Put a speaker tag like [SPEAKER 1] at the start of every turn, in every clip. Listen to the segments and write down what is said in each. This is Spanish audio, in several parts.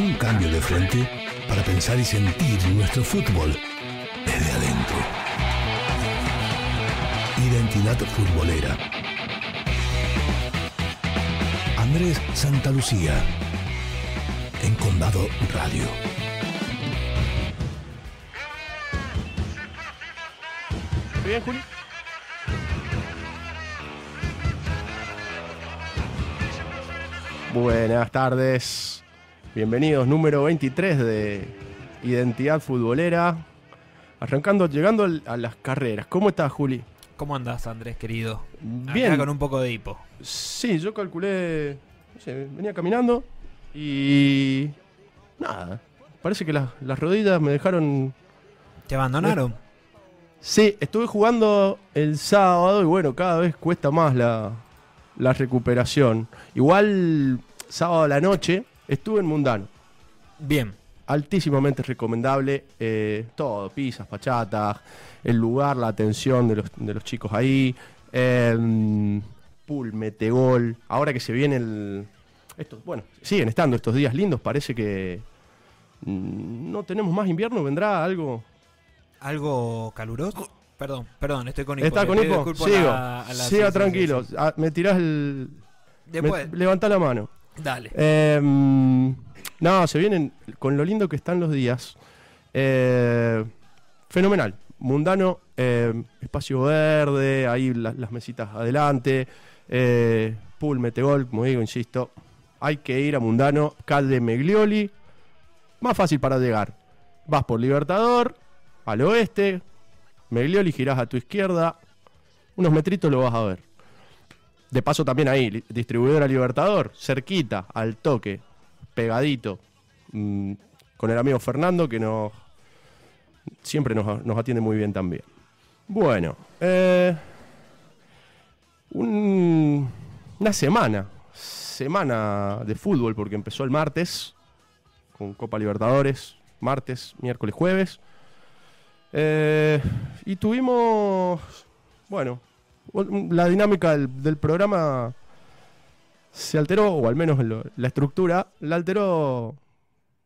[SPEAKER 1] un cambio de frente para pensar y sentir nuestro fútbol desde adentro. Identidad futbolera. Andrés Santa Lucía, en Condado Radio. Buenas tardes. Bienvenidos, número 23 de Identidad Futbolera. Arrancando, llegando a las carreras. ¿Cómo estás, Juli? ¿Cómo andás, Andrés, querido? Bien. con un poco de hipo. Sí, yo calculé. No sé, venía caminando y. Nada. Parece que las, rodillas me dejaron. ¿Te abandonaron? Eh, sí, estuve jugando el sábado y bueno, cada vez cuesta más la, la recuperación. Igual, sábado a la noche Estuve en Mundano. Bien. Altísimamente recomendable. Eh, todo, pizzas, pachatas, el lugar, la atención de los, de los chicos ahí. Eh, pool, metegol. Ahora que se viene el. bueno, siguen estando estos días lindos. Parece que mm, no tenemos más invierno. ¿Vendrá
[SPEAKER 2] algo? ¿Algo caluroso? Perdón, perdón, estoy con hipo con Sigo, siga tranquilo.
[SPEAKER 1] Ah, me tirás el... Después. la mano. Dale. Em, no, se vienen con lo lindo que están los días. Eh, fenomenal. Mundano, em, espacio verde, ahí las mesitas adelante. Eh, pool, Gol, como digo, insisto. Hay que ir a Mundano, Calde Meglioli. Más fácil para llegar. Vas por Libertador, al oeste. Meglioli girás a tu izquierda. Unos metritos lo vas a ver. De paso también ahí, distribuidora Libertador, cerquita, al toque, pegadito, mm, con el amigo Fernando que nos, siempre nos, atiende muy bien también. Bueno, eh, una semana, semana de fútbol, porque empezó el martes, con Copa Libertadores, martes, miércoles, jueves. Eh, y tuvimos, bueno, la dinámica del, programa se alteró, o al menos la estructura, la alteró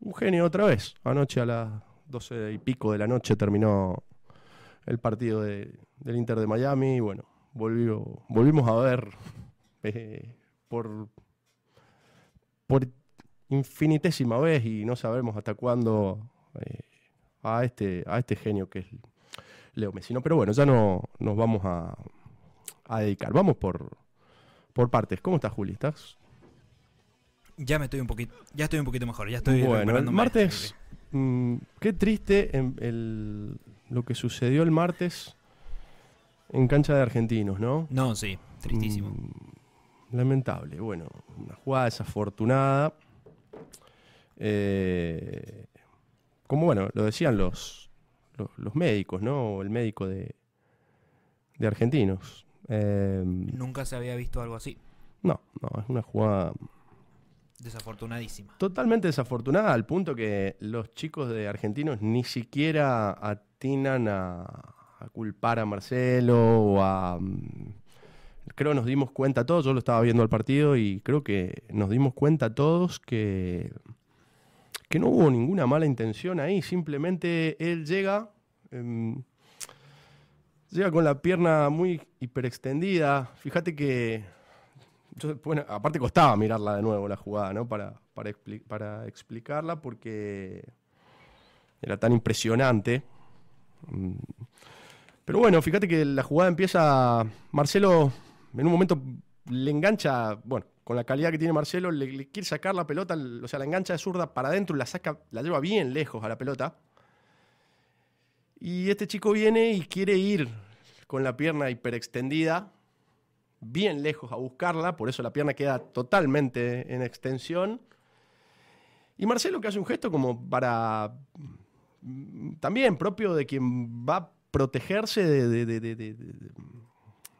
[SPEAKER 1] un genio otra vez. Anoche a las 12 y pico de la noche terminó el partido de, del Inter de Miami y bueno, volvimos a ver eh, por, por infinitésima vez y no sabemos hasta cuándo eh, a, este, a este genio que es Leo Messi. pero bueno, ya no nos vamos a a dedicar. Vamos por, por partes. ¿Cómo estás, Juli? ¿Estás? Ya
[SPEAKER 2] me estoy un poquito, ya estoy un poquito mejor, ya estoy Bueno, el martes,
[SPEAKER 1] mm, qué triste lo que sucedió el martes en cancha de argentinos, ¿no? No, sí, tristísimo. Mm, lamentable, bueno, una jugada desafortunada. Eh, como bueno, lo decían los, los, los médicos, ¿no? El médico de, de argentinos. Em,
[SPEAKER 2] Nunca se había visto algo así.
[SPEAKER 1] No, no, es una jugada.
[SPEAKER 2] Desafortunadísima.
[SPEAKER 1] Totalmente desafortunada, al punto que los chicos de argentinos ni siquiera atinan a, culpar a Marcelo o a. Mm, creo nos dimos cuenta todos, yo lo estaba viendo al partido y creo que nos dimos cuenta todos que, que no hubo ninguna mala intención ahí, simplemente él llega, em, Llega con la pierna muy hiperextendida. Fíjate que. bueno, aparte costaba mirarla de nuevo la jugada, ¿no? Para, para, explicarla porque era tan impresionante. Mm. Pero bueno, fíjate que la jugada empieza. Marcelo en un momento le engancha, bueno, con la calidad que tiene Marcelo, le, quiere sacar la pelota, o sea, la engancha de zurda para adentro, la saca, la lleva bien lejos a la pelota. Y este chico viene y quiere ir con la pierna hiperextendida, bien lejos a buscarla, por eso la pierna queda totalmente en extensión. Y Marcelo que hace un gesto como para, mm, también propio de quien va a protegerse de...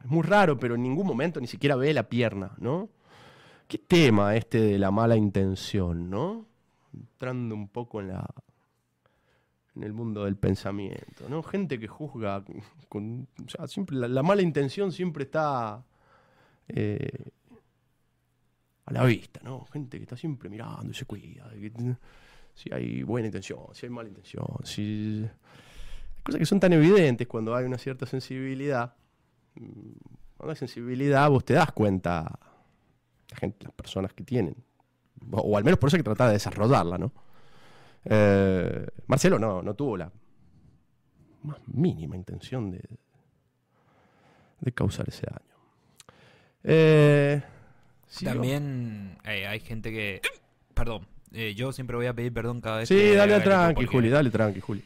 [SPEAKER 1] es muy raro, pero en ningún momento ni siquiera ve la pierna, ¿no? Qué tema este de la mala intención, ¿no? Entrando un poco en la en el mundo del pensamiento, ¿no? Gente que juzga con, la, mala intención siempre está eh, a la vista, ¿no? Gente que está siempre mirando y se cuida. si hay buena intención, si hay mala intención, si hay cosas que son tan evidentes cuando hay una cierta sensibilidad. Mm, cuando hay sensibilidad, vos te das cuenta la gente, las personas que tienen, o, o al menos por eso hay que tratar de desarrollarla, ¿no? Eh, Marcelo no, tuvo la más mínima intención de, de causar ese daño. Eh, También
[SPEAKER 2] eh, hay gente que... Perdón, yo siempre voy a pedir perdón cada vez sí, dale tranqui, Juli, dale tranqui, Juli.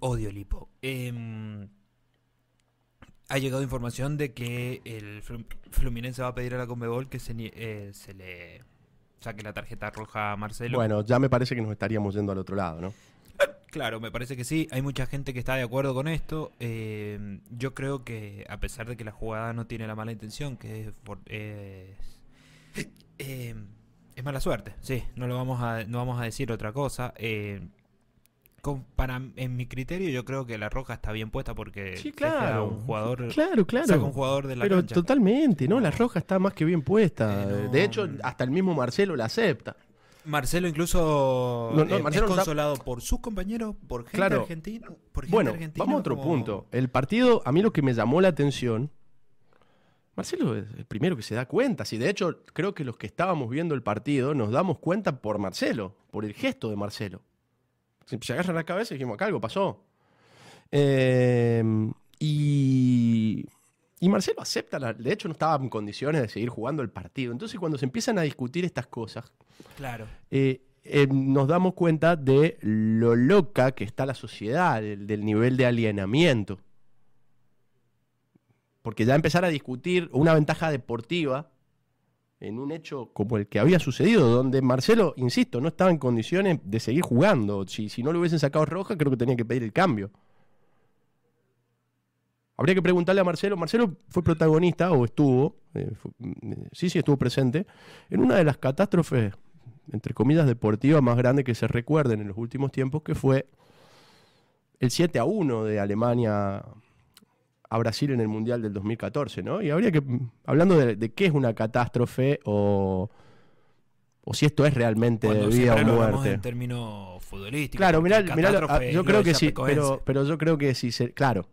[SPEAKER 2] odio Lipo. Em, ha llegado información de que el Fluminense va a pedir a la Conmebol que se le que la tarjeta roja a Marcelo. Bueno,
[SPEAKER 1] ya me parece que nos estaríamos yendo al otro lado, ¿no? Eh,
[SPEAKER 2] claro, me parece que sí. Hay mucha gente que está de acuerdo con esto. Eh, yo creo que a pesar de que la jugada no tiene la mala intención, que es, eh, es mala suerte, sí. No lo vamos a, no vamos a decir otra cosa en mi criterio, yo creo que la roja está bien puesta porque sí, un jugador, claro, claro. un jugador de la Pero
[SPEAKER 1] totalmente, ¿no? La roja está más que bien puesta. Eh, de hecho, hasta el mismo Marcelo la acepta.
[SPEAKER 2] Marcelo incluso eh, es consolado por sus compañeros, por gente argentina. bueno, vamos a otro punto.
[SPEAKER 1] El partido, a mí lo que me llamó la atención, Marcelo es el primero que se da cuenta. sí de hecho creo que los que estábamos viendo el partido nos damos cuenta por Marcelo, por el gesto de Marcelo se agarran la cabeza y dijimos, acá algo pasó. Em, y, Marcelo acepta, de hecho no estaba en condiciones de seguir jugando el partido. Entonces cuando se empiezan a discutir estas cosas, claro. Eh, em, nos damos cuenta de lo loca que está la sociedad, del nivel de alienamiento. Porque ya empezar a discutir una ventaja deportiva en un hecho como el que había sucedido, donde Marcelo, insisto, no estaba en condiciones de seguir jugando. Si, no le hubiesen sacado roja, creo que tenía que pedir el cambio. Habría que preguntarle a Marcelo. Marcelo fue protagonista o estuvo, eh, mm, sí, sí, estuvo presente, en una de las catástrofes, entre comillas, deportivas más grandes que se recuerden en los últimos tiempos, que fue el 7 a 1 de Alemania a Brasil en el Mundial del 2014, ¿no? Y habría que, mm, hablando de, qué es una catástrofe o, o si esto es realmente vida o muerte. en
[SPEAKER 2] términos futbolísticos. Claro, mirá, mirá ah, yo creo que sí, pero,
[SPEAKER 1] pero, yo creo que sí, claro.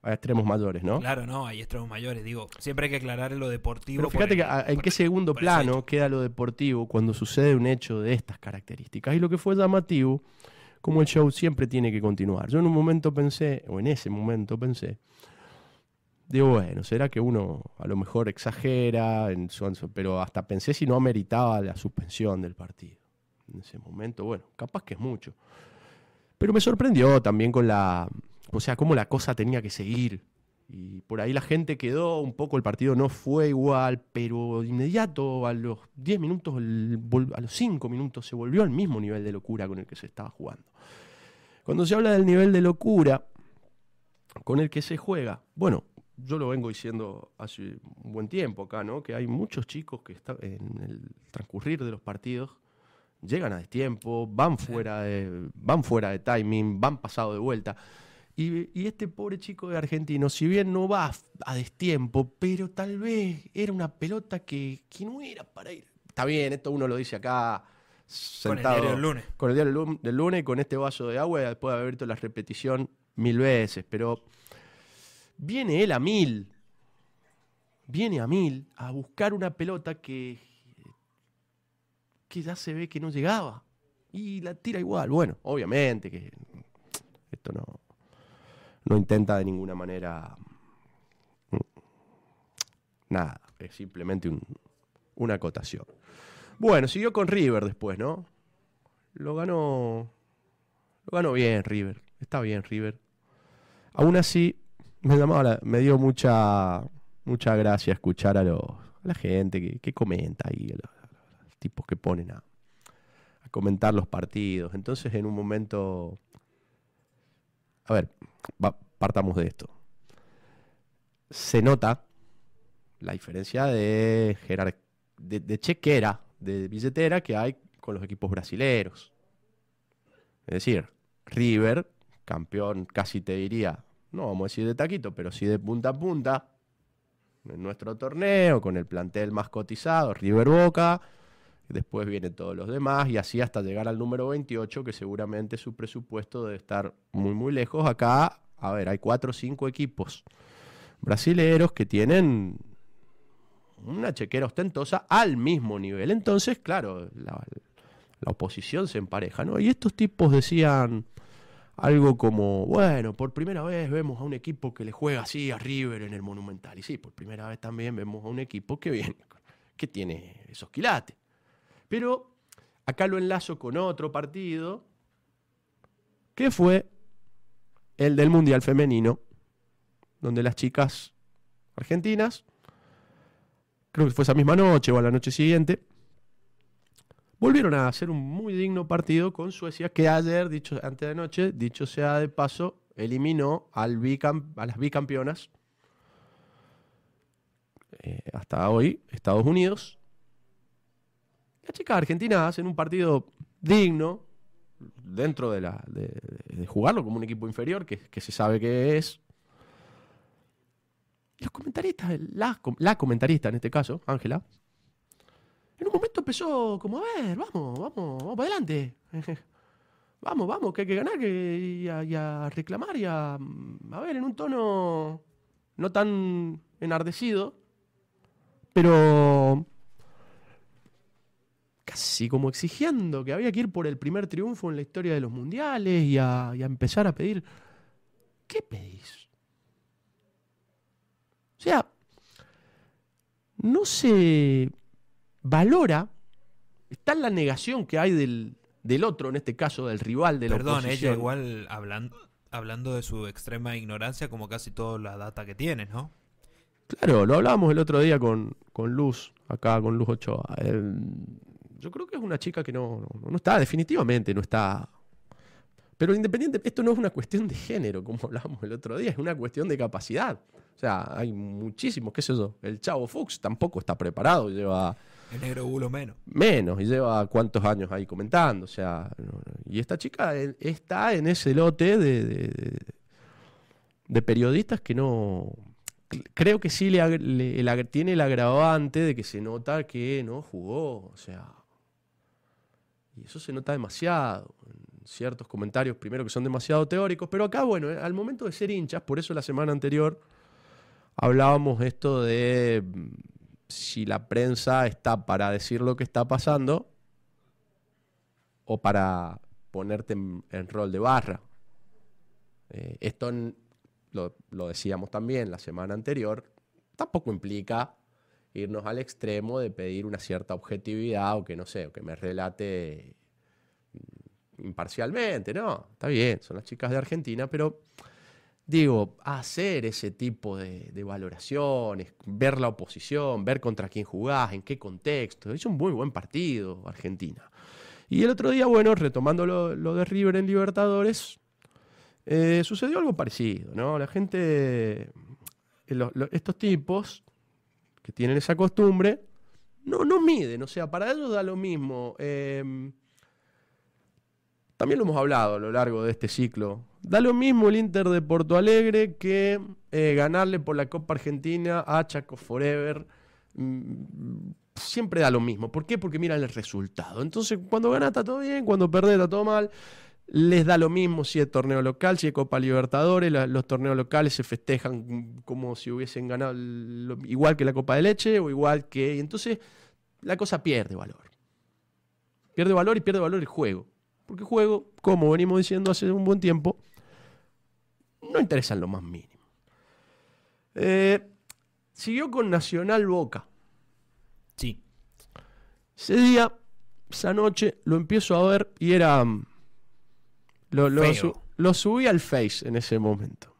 [SPEAKER 1] Hay extremos mayores, ¿no? Claro, no,
[SPEAKER 2] hay extremos mayores. Digo, siempre hay que aclarar lo deportivo. Pero fíjate que,
[SPEAKER 1] en qué segundo plano queda lo deportivo cuando sucede un hecho de estas características. Y lo que fue llamativo como el show siempre tiene que continuar. Yo en un momento pensé, o en ese momento pensé, digo, bueno, ¿será que uno a lo mejor exagera? pero hasta pensé si no ameritaba la suspensión del partido. En ese momento, bueno, capaz que es mucho. Pero me sorprendió también con la, o sea, cómo la cosa tenía que seguir. Y por ahí la gente quedó un poco, el partido no fue igual, pero de inmediato, a los 10 minutos, a los 5 minutos, se volvió al mismo nivel de locura con el que se estaba jugando. Cuando se habla del nivel de locura con el que se juega, bueno, yo lo vengo diciendo hace un buen tiempo acá, ¿no? Que hay muchos chicos que en el transcurrir de los partidos llegan a destiempo, van fuera de, van fuera de timing, van pasado de vuelta. Y, este pobre chico de argentino, si bien no va a, destiempo, pero tal vez era una pelota que, que, no era para ir. Está bien, esto uno lo dice acá, con el día del lunes. Con con este vaso de agua, y después de haber visto la repetición mil veces. Pero viene él a mil. Viene a mil a buscar una pelota que, que ya se ve que no llegaba. Y la tira igual. Bueno, obviamente que esto no, no intenta de ninguna manera mm, nada. Es simplemente una acotación. Bueno, siguió con River después, ¿no? Lo ganó. Lo ganó bien River. Está bien River. Aún así, me, llamaba me dio mucha, mucha gracia escuchar a, los, la gente que, comenta ahí, a los, tipos que ponen a, comentar los partidos. Entonces, en un momento. A ver, partamos de esto. Se nota la diferencia de, de chequera de billetera que hay con los equipos brasileños. Es decir, River, campeón casi te diría, no vamos a decir de taquito, pero sí de punta a punta, en nuestro torneo, con el plantel más cotizado, River Boca, después vienen todos los demás, y así hasta llegar al número 28, que seguramente su presupuesto debe estar muy, muy lejos. Acá, a ver, hay cuatro o cinco equipos brasileros que tienen una chequera ostentosa al mismo nivel. Entonces, claro, la, oposición se empareja, ¿no? Y estos tipos decían algo como, bueno, por primera vez vemos a un equipo que le juega así a River en el Monumental. Y sí, por primera vez también vemos a un equipo que viene, que tiene esos quilates. Pero acá lo enlazo con otro partido, que fue el del Mundial Femenino, donde las chicas argentinas creo que fue esa misma noche o a la noche siguiente, volvieron a hacer un muy digno partido con Suecia, que ayer, dicho, antes de noche, dicho sea de paso, eliminó al a las bicampeonas eh, hasta hoy, Estados Unidos. la chica Argentina hacen un partido digno dentro de, la, jugarlo como un equipo inferior, que, que se sabe que es, los comentaristas, la, comentarista en este caso, Ángela, en un momento empezó como, a ver, vamos, vamos, vamos adelante. vamos, vamos, que hay que ganar que, y, a, reclamar y a, ver, en un tono no tan enardecido, pero casi como exigiendo que había que ir por el primer triunfo en la historia de los mundiales y y a empezar a pedir,
[SPEAKER 2] ¿qué pedís?
[SPEAKER 1] O sea, no se valora, está en la negación que hay del, otro, en este caso del rival, de la Perdón, ella igual
[SPEAKER 2] hablando, de su extrema ignorancia, como casi toda la data que tiene, ¿no?
[SPEAKER 1] Claro, lo hablábamos el otro día con, Luz, acá con Luz Ochoa. yo creo que es una chica que no está, definitivamente no está pero independiente, esto no es una cuestión de género, como hablábamos el otro día, es una cuestión de capacidad. O sea, hay muchísimos, qué sé yo. El Chavo Fuchs tampoco está preparado, lleva.
[SPEAKER 2] El negro bulo menos.
[SPEAKER 1] Menos, y lleva cuántos años ahí comentando. O sea, y esta chica está en ese lote de, de, periodistas que no. Creo que sí le, le, tiene el agravante de que se nota que no jugó, o sea. Y eso se nota demasiado ciertos comentarios, primero que son demasiado teóricos, pero acá, bueno, eh, al momento de ser hinchas, por eso la semana anterior hablábamos esto de mm, si la prensa está para decir lo que está pasando o para ponerte en, rol de barra. Eh, esto lo, lo, decíamos también la semana anterior, tampoco implica irnos al extremo de pedir una cierta objetividad o que no sé, o que me relate imparcialmente, ¿no? Está bien, son las chicas de Argentina, pero digo, hacer ese tipo de, valoraciones, ver la oposición, ver contra quién jugás, en qué contexto, es un muy buen partido Argentina. Y el otro día, bueno, retomando lo, de River en Libertadores, eh, sucedió algo parecido, ¿no? La gente, eh, estos tipos que tienen esa costumbre, no, no miden, o sea, para ellos da lo mismo. Eh, también lo hemos hablado a lo largo de este ciclo. Da lo mismo el Inter de Porto Alegre que eh, ganarle por la Copa Argentina a Chaco Forever. Mm, siempre da lo mismo. ¿Por qué? Porque miran el resultado. Entonces, cuando gana está todo bien, cuando perdés está todo mal. Les da lo mismo si es torneo local, si es Copa Libertadores. los torneos locales se festejan como si hubiesen ganado igual que la Copa de Leche o igual que. Entonces, la cosa pierde valor. Pierde valor y pierde valor el juego. Porque juego, como venimos diciendo hace un buen tiempo, no interesan lo más mínimo. Eh, siguió con Nacional Boca. Sí. Ese día, esa noche, lo empiezo a ver y era. Mm, lo, lo subí al Face en ese momento.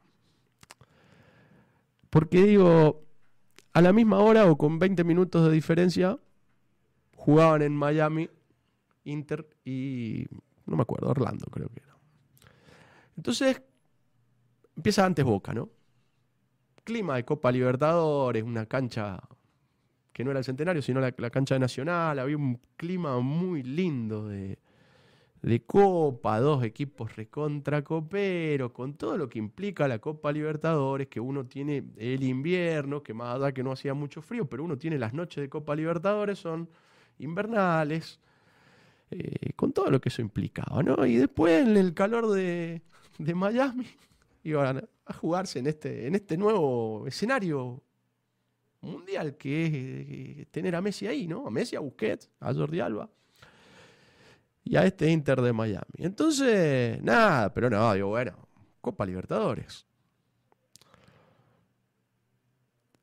[SPEAKER 1] Porque digo, a la misma hora o con 20 minutos de diferencia, jugaban en Miami Inter y no me acuerdo, Orlando creo que era. Entonces, empieza antes Boca, ¿no? Clima de Copa Libertadores, una cancha que no era el centenario, sino la, cancha de Nacional, había un clima muy lindo de, Copa, dos equipos recontra copero, con todo lo que implica la Copa Libertadores, que uno tiene el invierno, que más allá que no hacía mucho frío, pero uno tiene las noches de Copa Libertadores, son invernales, eh, con todo lo que eso implicaba, ¿no? Y después en el calor de, Miami iban a jugarse en este, en este nuevo escenario mundial que es eh, tener a Messi ahí, ¿no? A Messi, a Busquets, a Jordi Alba y a este Inter de Miami. Entonces, nada, pero no, digo, bueno, Copa Libertadores.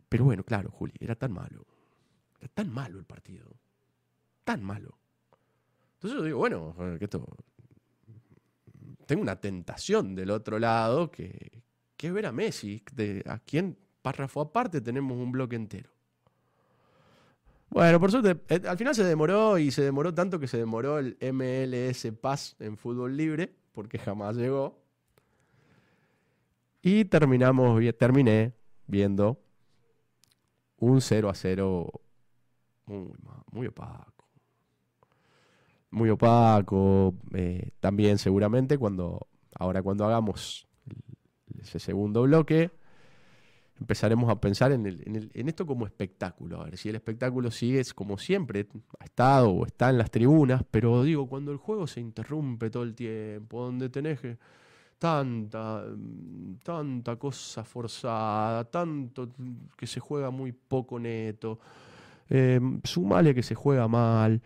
[SPEAKER 1] Pero bueno, claro, Juli, era tan malo. Era tan malo el partido. Tan malo. Entonces yo digo, bueno, que esto. Tengo una tentación del otro lado que, que es ver a Messi, de, a quien párrafo aparte tenemos un bloque entero. Bueno, por suerte, eh, al final se demoró y se demoró tanto que se demoró el MLS Pass en fútbol libre, porque jamás llegó. Y terminamos, terminé viendo un 0 a 0 muy opaco muy opaco. Eh, también seguramente cuando ahora cuando hagamos ese segundo bloque, empezaremos a pensar en, el, en, esto como espectáculo. A ver si el espectáculo sigue es como siempre, ha estado o está en las tribunas, pero digo, cuando el juego se interrumpe todo el tiempo, donde tenés tanta, tanta cosa forzada, tanto que se juega muy poco neto, eh, sumale que se juega mal.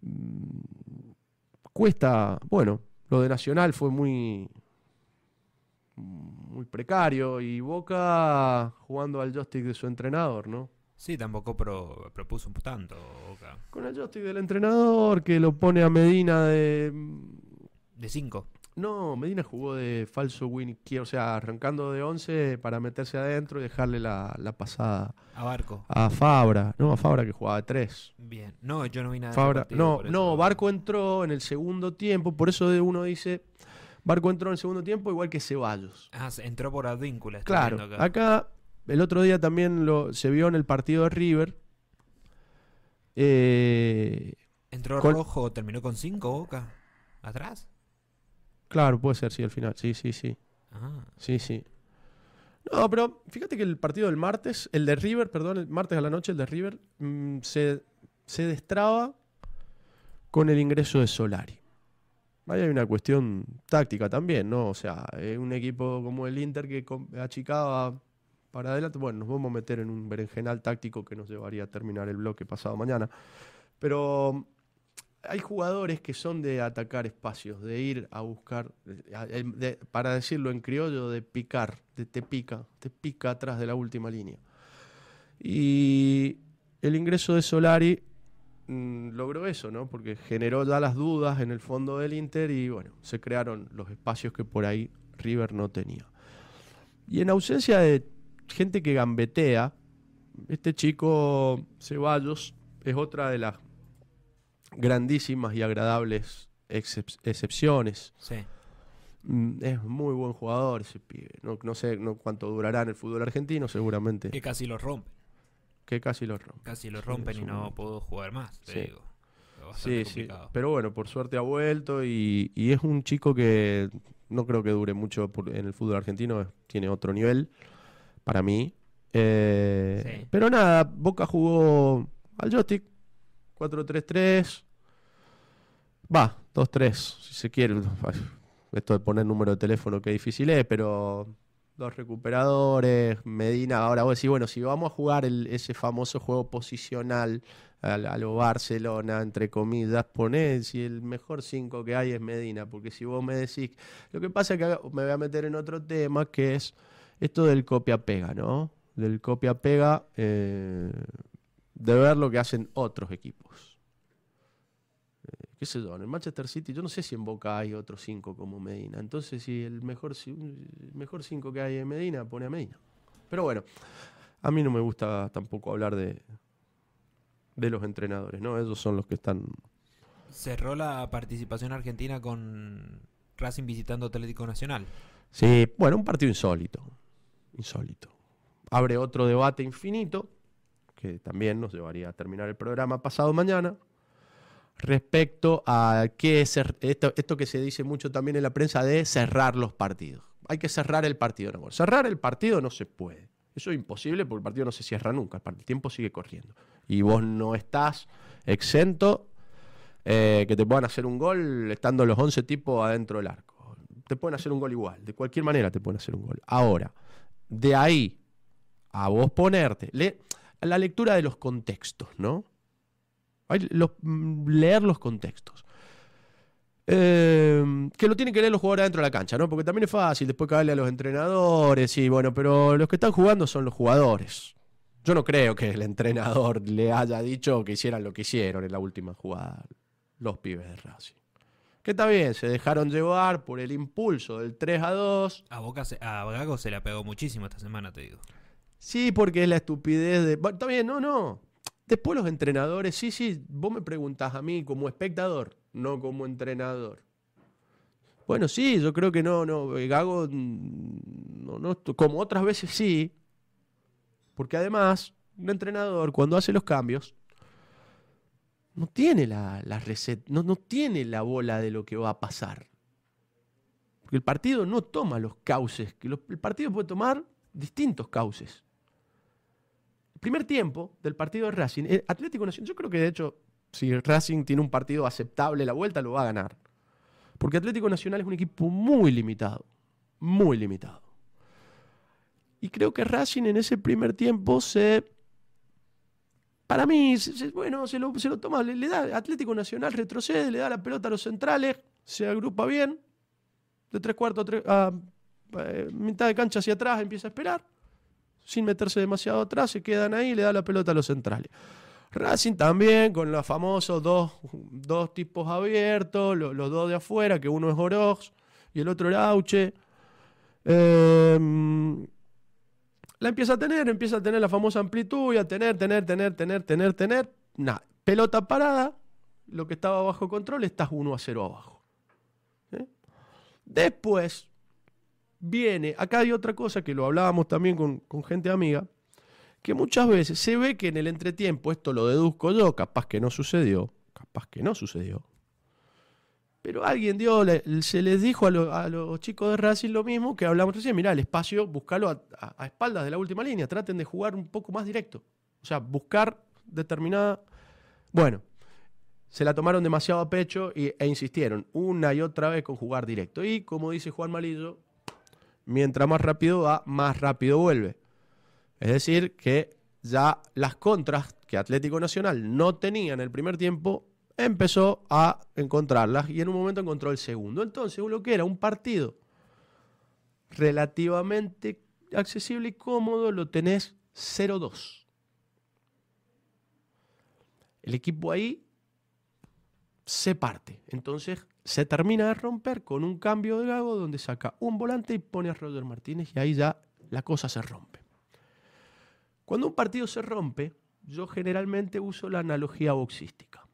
[SPEAKER 1] Mm, cuesta, bueno, lo de Nacional fue muy, muy precario y Boca jugando al joystick de su entrenador, ¿no? Sí, tampoco propuso un tanto Con el joystick del entrenador que lo pone a Medina de... De 5. No, Medina jugó de falso win o sea, arrancando de 11 para meterse adentro y dejarle la, pasada. A Barco. A Fabra, no, a Fabra que jugaba de 3. Bien, no, yo no vi nada. Fabra, no, Barco entró en el segundo tiempo, por eso de uno dice, Barco entró en el segundo tiempo igual que Ceballos.
[SPEAKER 2] Ah, entró por advíncula. Claro, acá.
[SPEAKER 1] acá. el otro día también lo, se vio en el partido de River. Eh, ¿Entró con, rojo, terminó con 5 Boca? ¿Atrás? Claro, puede ser, sí, al final. Sí, sí, sí. Ah. Sí, sí. No, pero fíjate que el partido del martes, el de River, perdón, el martes a la noche, el de River, mm, se, destraba con el ingreso de Solari. Ahí hay una cuestión táctica también, ¿no? O sea, eh, un equipo como el Inter que achicaba para adelante, bueno, nos vamos a meter en un berenjenal táctico que nos llevaría a terminar el bloque pasado mañana. Pero hay jugadores que son de atacar espacios, de ir a buscar, para decirlo en criollo, de picar, de te pica, te pica atrás de la última línea. Y el ingreso de Solari mm, logró eso, ¿no? Porque generó ya las dudas en el fondo del Inter y bueno, se crearon los espacios que por ahí River no tenía. Y en ausencia de gente que gambetea, este chico Ceballos es otra de las grandísimas y agradables excepciones. Sí. Mm, es muy buen jugador ese pibe. No, sé cuánto durará en el fútbol argentino, seguramente. Que
[SPEAKER 2] casi lo rompen.
[SPEAKER 1] Que casi lo rompen. Casi lo rompen y no
[SPEAKER 2] puedo jugar más, te sí. digo.
[SPEAKER 1] Sí, Pero bueno, por suerte ha vuelto y, es un chico que no creo que dure mucho en el fútbol argentino. Tiene otro nivel para mí. Eh, pero nada, Boca jugó al joystick 4-3-3. Va, 2-3, si se quiere. Esto de poner número de teléfono qué difícil es, pero dos recuperadores, Medina. Ahora vos decís, bueno, si vamos a jugar ese famoso juego posicional a, lo Barcelona, entre comillas, ponés si el mejor 5 que hay es Medina, porque si vos me decís. Lo que pasa es que me voy a meter en otro tema que es esto del copia-pega, ¿no? Del copia-pega. Eh, de ver lo que hacen otros equipos. Eh, ¿Qué sé yo? En el Manchester City, yo no sé si en Boca hay otros cinco como Medina. Entonces, si el mejor, mejor cinco que hay en Medina, pone a Medina. Pero bueno, a mí no me gusta tampoco hablar de, de los entrenadores, ¿no? Ellos son los que están.
[SPEAKER 2] Cerró la participación argentina con Racing visitando Atlético Nacional.
[SPEAKER 1] Sí, bueno, un partido insólito. Insólito. Abre otro debate infinito que también nos llevaría a terminar el programa pasado mañana, respecto a qué es esto, que se dice mucho también en la prensa de cerrar los partidos. Hay que cerrar el partido. No, cerrar el partido no se puede. Eso es imposible porque el partido no se cierra nunca, el tiempo sigue corriendo. Y vos no estás exento eh, que te puedan hacer un gol estando los 11 tipos adentro del arco. Te pueden hacer un gol igual, de cualquier manera te pueden hacer un gol. Ahora, de ahí a vos ponerte, la lectura de los contextos, ¿no? Los, mm, leer los contextos. Em, que lo tienen que leer los jugadores adentro de la cancha, ¿no? Porque también es fácil después caerle a los entrenadores y bueno, pero los que están jugando son los jugadores. Yo no creo que el entrenador le haya dicho que hicieran lo que hicieron en la última jugada los pibes de Racing. Que está bien, se dejaron llevar por el impulso del 3 a 2.
[SPEAKER 2] A Boca, se, a se pegó muchísimo esta semana, te digo.
[SPEAKER 1] Sí, porque es la estupidez de. Está bien, no, no. Después los entrenadores, sí, sí, vos me preguntás a mí como espectador, no como entrenador. Bueno, sí, yo creo que no, no, eh, Gago, mm, no, no, como otras veces sí, porque además un entrenador cuando hace los cambios no tiene la, receta, no, tiene la bola de lo que va a pasar. Porque el partido no toma los cauces, que el partido puede tomar distintos cauces primer tiempo del partido de Racing, eh, Atlético Nacional, yo creo que de hecho, si Racing tiene un partido aceptable la vuelta, lo va a ganar. Porque Atlético Nacional es un equipo muy limitado, muy limitado. Y creo que Racing en ese primer tiempo se... Para mí, bueno, se lo, toma, le, Atlético Nacional retrocede, le da la pelota a los centrales, se agrupa bien, de tres cuartos a eh, mitad de cancha hacia atrás empieza a esperar sin meterse demasiado atrás, se quedan ahí y le da la pelota a los centrales. Racing también, con los famosos dos, tipos abiertos, los dos de afuera, que uno es Orox y el otro era Auche. Em, la empieza a tener, empieza a tener la famosa amplitud y a tener, tener, tener, tener, tener, tener. Nada, pelota parada, lo que estaba bajo control, estás 1 a 0 abajo. ¿Eh? Después, viene, acá hay otra cosa que lo hablábamos también con, gente amiga, que muchas veces se ve que en el entretiempo, esto lo deduzco yo, capaz que no sucedió, capaz que no sucedió, pero alguien dio, se les dijo a, los, chicos de Racing lo mismo que hablamos recién. Mirá, el espacio, buscalo a, espaldas de la última línea. Traten de jugar un poco más directo. O sea, buscar determinada. Bueno, se la tomaron demasiado a pecho e insistieron una y otra vez con jugar directo. Y como dice Juan Malillo, mientras más rápido va, más rápido vuelve. Es decir, que ya las contras que Atlético Nacional no tenía en el primer tiempo, empezó a encontrarlas y en un momento encontró el segundo. Entonces, lo que era un partido relativamente accesible y cómodo, lo tenés 0-2. El equipo ahí se parte. Entonces, se termina de romper con un cambio de Gago donde saca un volante y pone a Roger Martínez y ahí ya la cosa se rompe. Cuando un partido se rompe, yo generalmente uso la analogía boxística,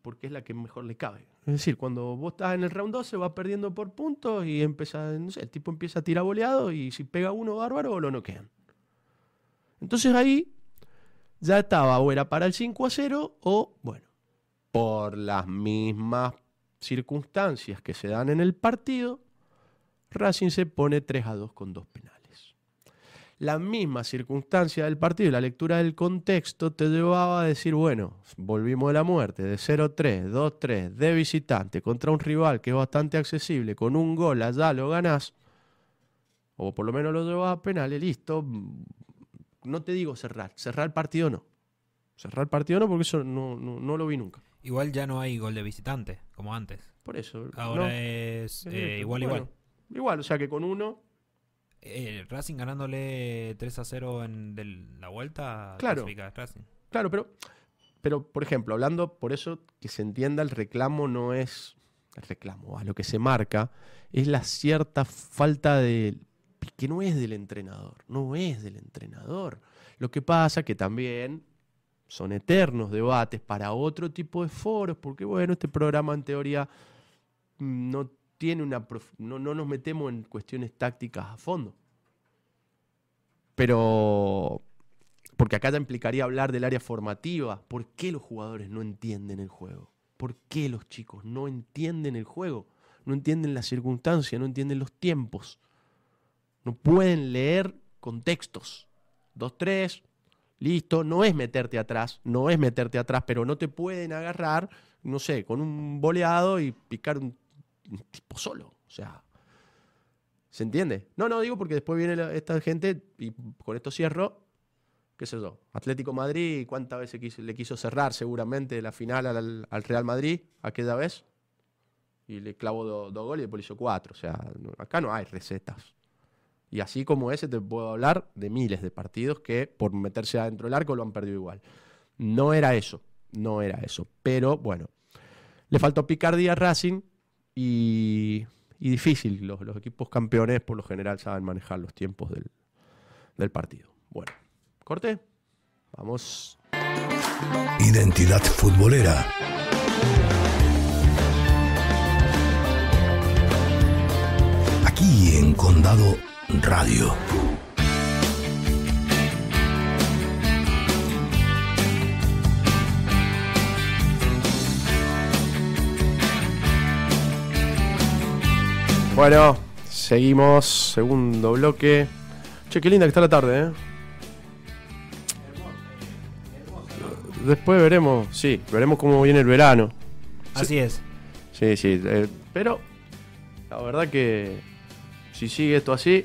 [SPEAKER 1] porque es la que mejor le cabe. Es decir, cuando vos estás en el round se va perdiendo por puntos y empieza, el tipo empieza a tirar boleado y si pega uno bárbaro, lo noquean. Entonces ahí ya estaba o era para el 5 a 0 o, bueno, por las mismas circunstancias que se dan en el partido, Racing se pone 3 a 2 con dos penales. La misma circunstancia del partido la lectura del contexto te llevaba a decir, bueno, volvimos de la muerte, de 0-3, 2-3, de visitante, contra un rival que es bastante accesible, con un gol allá lo ganás, o por lo menos lo llevas a penales, listo. No te digo cerrar, cerrar el partido no. Cerrar el partido no, porque eso no lo vi nunca.
[SPEAKER 2] Igual ya no hay gol de visitante, como antes. Por eso. Ahora es, eh, igual, igual. Igual, o sea que con uno. Eh, Racing ganándole 3 a 0 en la vuelta. Claro. Racing.
[SPEAKER 1] Claro, pero, pero por ejemplo, hablando por eso que se entienda, el reclamo no es. El reclamo, a lo que se marca, es la cierta falta de. que no es del entrenador. No es del entrenador. Lo que pasa que también son eternos debates para otro tipo de foros, porque bueno, este programa en teoría no tiene una no, nos metemos en cuestiones tácticas a fondo. Pero porque acá ya implicaría hablar del área formativa, ¿por qué los jugadores no entienden el juego? ¿Por qué los chicos no entienden el juego? No entienden las circunstancias, no entienden los tiempos. No pueden leer contextos. Dos, tres... Listo, no es meterte atrás, no es meterte atrás, pero no te pueden agarrar, no sé, con un boleado y picar un, tipo solo. O sea, ¿se entiende? No, no, digo porque después viene esta gente y con esto cierro. ¿Qué sé yo? Atlético Madrid, ¿cuántas veces le quiso cerrar seguramente la final al, Real Madrid aquella vez? y le clavó dos goles y después hizo cuatro. O sea, acá no hay recetas. Y así como ese, te puedo hablar de miles de partidos que por meterse adentro del arco lo han perdido igual. No era eso, no era eso. Pero bueno, le faltó picardía Racing y, difícil. Los, equipos campeones por lo general saben manejar los tiempos del, del partido. Bueno, corte. Vamos. Identidad futbolera. Aquí en Condado Radio. Bueno, seguimos, segundo bloque. Che, qué linda que está la tarde, ¿eh? Después veremos, sí, veremos cómo viene el verano. Así es. Sí, sí, eh, pero la verdad que si sigue esto así,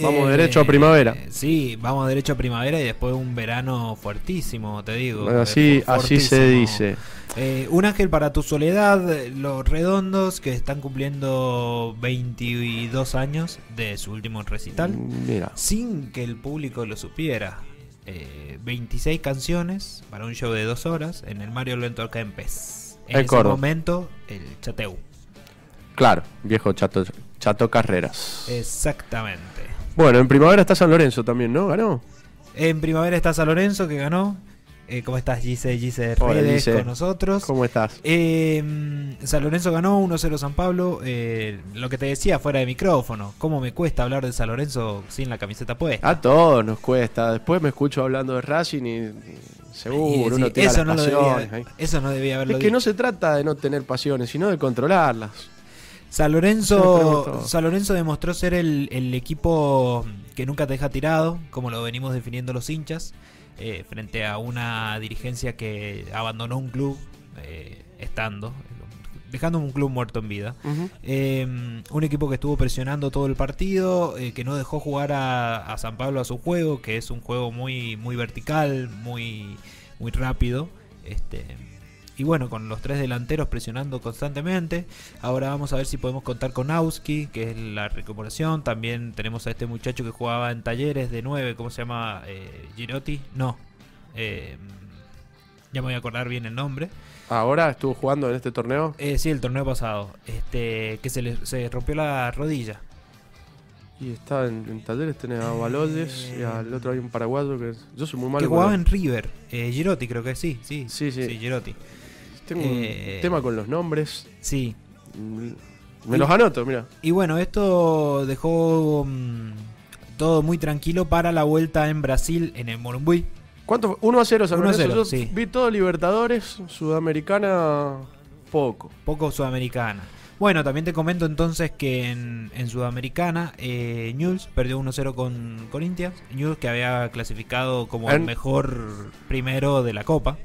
[SPEAKER 1] Vamos eh, derecho a primavera.
[SPEAKER 2] Eh, sí, vamos derecho a primavera y después un verano fuertísimo, te digo. así, así se dice. Eh, un ángel para tu soledad, los redondos que están cumpliendo 22 años de su último recital, mm, Mira. sin que el público lo supiera. 26 canciones para un show de dos horas en el Mario Lento Kempes. En el ese momento, el Chateu.
[SPEAKER 1] Claro, viejo Chato, Chato Carreras.
[SPEAKER 2] Exactamente.
[SPEAKER 1] Bueno, en primavera está San Lorenzo también, ¿no? ¿Ganó?
[SPEAKER 2] En primavera está San Lorenzo que ganó. Eh, ¿Cómo estás, Gise? Gise Redes con nosotros. ¿Cómo estás? Em, San Lorenzo ganó 1-0 San Pablo. Eh, lo que te decía fuera de micrófono, ¿cómo me cuesta hablar de San Lorenzo sin la camiseta puesta?
[SPEAKER 1] A todos nos cuesta. Después me escucho hablando de Racing y, seguro uno tiene eso, pasiones,
[SPEAKER 2] eso no debía haberlo Es que no
[SPEAKER 1] se trata de no tener pasiones, sino de controlarlas. San Lorenzo,
[SPEAKER 2] San Lorenzo demostró ser el, equipo que nunca te deja tirado, como lo venimos definiendo los hinchas, eh, frente a una dirigencia que abandonó un club eh, estando, dejando un club muerto en vida. Eh, un equipo que estuvo presionando todo el partido, que no dejó jugar a, a, San Pablo a su juego, que es un juego muy, muy vertical, muy, muy rápido. Este, y bueno, con los tres delanteros presionando constantemente. Ahora vamos a ver si podemos contar con Auski, que es la recuperación. También tenemos a este muchacho que jugaba en talleres de 9, ¿cómo se llama? Eh, No. Eh, ya me voy a acordar bien el nombre.
[SPEAKER 1] ¿Ahora estuvo jugando en este torneo? Eh, sí, el torneo pasado. Este, que se le se rompió la rodilla. Y está en, Talleres, tenés a Baloyes y eh. al otro hay un paraguayo que yo soy muy malo. Que jugaba en
[SPEAKER 2] River, eh, creo que sí, sí. Sí, sí.
[SPEAKER 1] Tengo eh, tema con los nombres. Sí. Mm, me los anoto, mira. Y bueno,
[SPEAKER 2] esto dejó mm, todo muy tranquilo para la vuelta en Brasil en el Morumbuy. ¿Cuánto? 1 a 0, a Yo vi todo Libertadores, Sudamericana poco. Poco Sudamericana. Bueno, también te comento entonces que en, Sudamericana, eh, News perdió 1-0 con Corinthians. News que había clasificado como el mejor primero de la Copa.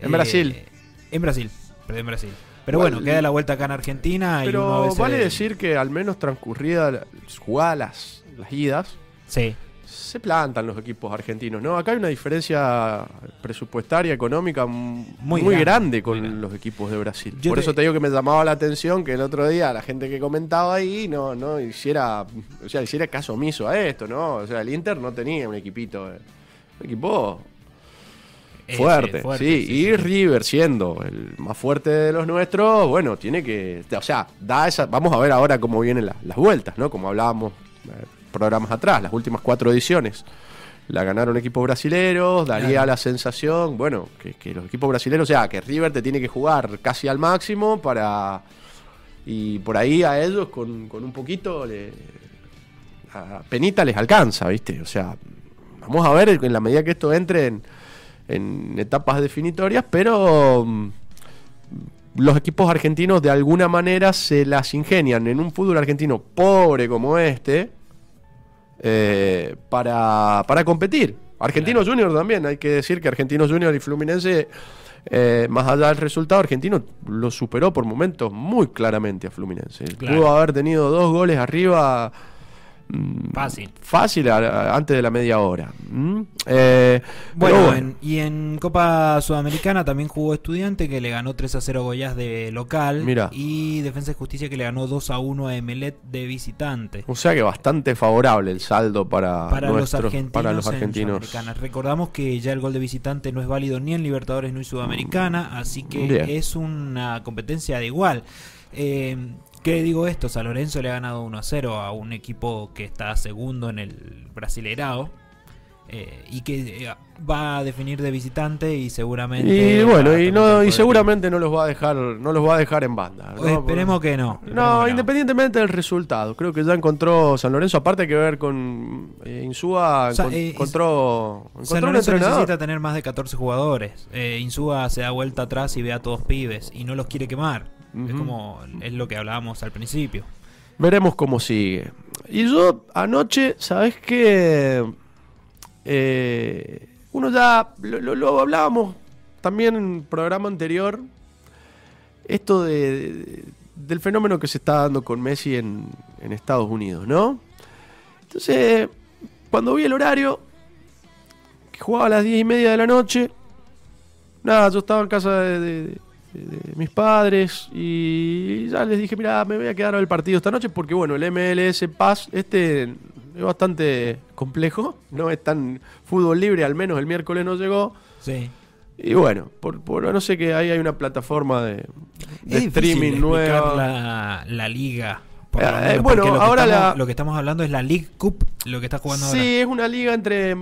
[SPEAKER 2] En Brasil. Eh, en Brasil, perdió en Brasil. Pero bueno, queda la vuelta acá en Argentina. y a vale
[SPEAKER 1] decir que al menos transcurrida, jugadas las, las idas. Sí se plantan los equipos argentinos, ¿no? Acá hay una diferencia presupuestaria, económica muy, grande, con los equipos de Brasil. Por eso te digo que me llamaba la atención que el otro día la gente que comentaba ahí no, no hiciera, o sea, hiciera caso omiso a esto, ¿no? O sea, el Inter no tenía un equipito, eh. un equipo eh, Fuerte, sí, Y River siendo el más fuerte de los nuestros, bueno, tiene que. O sea, da esa. Vamos a ver ahora cómo vienen las vueltas, ¿no? Como hablábamos eh, programas atrás, las últimas cuatro ediciones. La ganaron equipos brasileños. daría la sensación, bueno, que, los equipos brasileros, o sea, que River te tiene que jugar casi al máximo para... Y por ahí a ellos con, un poquito, a penita les alcanza, ¿viste? O sea, vamos a ver en la medida que esto entre en, en etapas definitorias, pero mm, los equipos argentinos de alguna manera se las ingenian en un fútbol argentino pobre como este, eh, para, para, competir. Argentino Junior también, hay que decir que Argentino Junior y Fluminense, eh, más allá del resultado, Argentino lo superó por momentos muy claramente a Fluminense. Pudo haber tenido dos goles arriba Mm, fácil. Fácil antes de la media hora. Mm, eh,
[SPEAKER 2] bueno, y en Copa Sudamericana también jugó Estudiante que le ganó 3 a 0 Goyas de local. Y Defensa de Justicia que le ganó 2 a 1 a Emelet de visitante.
[SPEAKER 1] O sea que bastante favorable el saldo para, los, argentinos
[SPEAKER 2] para Recordamos que ya el gol de visitante no es válido ni en Libertadores ni en Sudamericana, así que es una competencia de igual. Eh, ¿Qué digo esto? San Lorenzo le ha ganado 1 a 0 a un equipo que está segundo en el Brasileirado eh, y que eh, va a definir de visitante y seguramente y bueno
[SPEAKER 1] y y seguramente no los va a dejar no los va a dejar en banda pues esperemos que no no independientemente del resultado creo que ya encontró San Lorenzo aparte que ver con eh, Insúa encontró, San Lorenzo necesita
[SPEAKER 2] tener más de 14 jugadores Insúa se da vuelta atrás y ve a todos pibes y no los quiere quemar es como es lo que hablábamos al principio.
[SPEAKER 1] Veremos cómo sigue. Y yo anoche, ¿sabes qué? Eh, uno ya lo, hablábamos también en el programa anterior. Esto de, del fenómeno que se está dando con Messi en, Estados Unidos, ¿no? Entonces, cuando vi el horario, que jugaba a las 10 y media de la noche, nada, yo estaba en casa de mis padres y ya les dije, mira, me voy a quedar al partido esta noche porque bueno, el MLS Paz este es bastante complejo, no es tan fútbol libre, al menos el miércoles no llegó. Sí.
[SPEAKER 2] Y bueno, por,
[SPEAKER 1] no sé que ahí hay una plataforma de, streaming nueva. La, liga. Eh, bueno, ahora
[SPEAKER 2] lo que estamos hablando es la League Cup, lo que está jugando ahora. Sí,
[SPEAKER 1] es una liga entre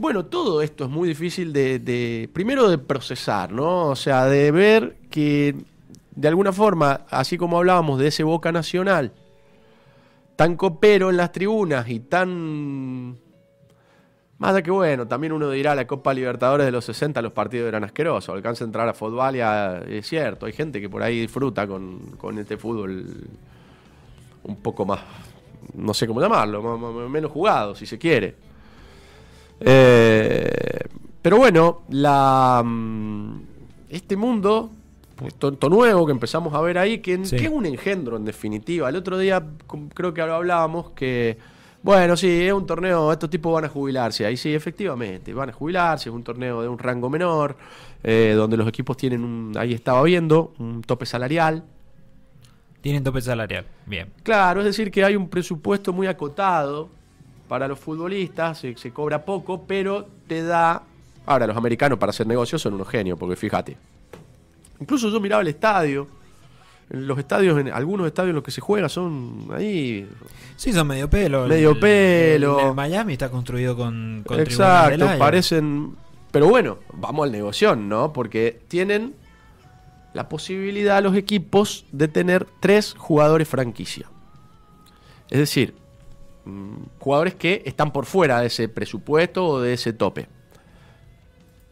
[SPEAKER 1] bueno, todo esto es muy difícil de, primero de procesar, ¿no? O sea, de ver que de alguna forma, así como hablábamos de ese Boca Nacional, tan copero en las tribunas y tan... Más de que bueno, también uno dirá la Copa Libertadores de los 60 los partidos eran asquerosos, alcanza a entrar a ya es cierto, hay gente que por ahí disfruta con, este fútbol un poco más, no sé cómo llamarlo, menos jugado si se quiere eh, pero bueno, mm, este mundo tonto pues, nuevo que empezamos a ver ahí, que, es un engendro en definitiva. El otro día creo que hablábamos que, bueno, sí, es un torneo, estos tipos van a jubilarse. Ahí sí, efectivamente, van a jubilarse, es un torneo de un rango menor, eh, donde los equipos tienen un, ahí estaba viendo, un tope salarial. Tienen tope salarial, bien. Claro, es decir, que hay un presupuesto muy acotado para los futbolistas, se, cobra poco, pero te da... Ahora, los americanos para hacer negocios son unos genios, porque fíjate. Incluso yo miraba el estadio, los estadios, algunos estadios en los que se juega son ahí.
[SPEAKER 2] Sí, son medio pelo. Medio pelo. Miami
[SPEAKER 1] está construido con. con Exacto, parecen. Pero bueno, vamos al negocio, ¿no? Porque tienen la posibilidad los equipos de tener tres jugadores franquicia. Es decir, Mm, jugadores que están por fuera de ese presupuesto o de ese tope.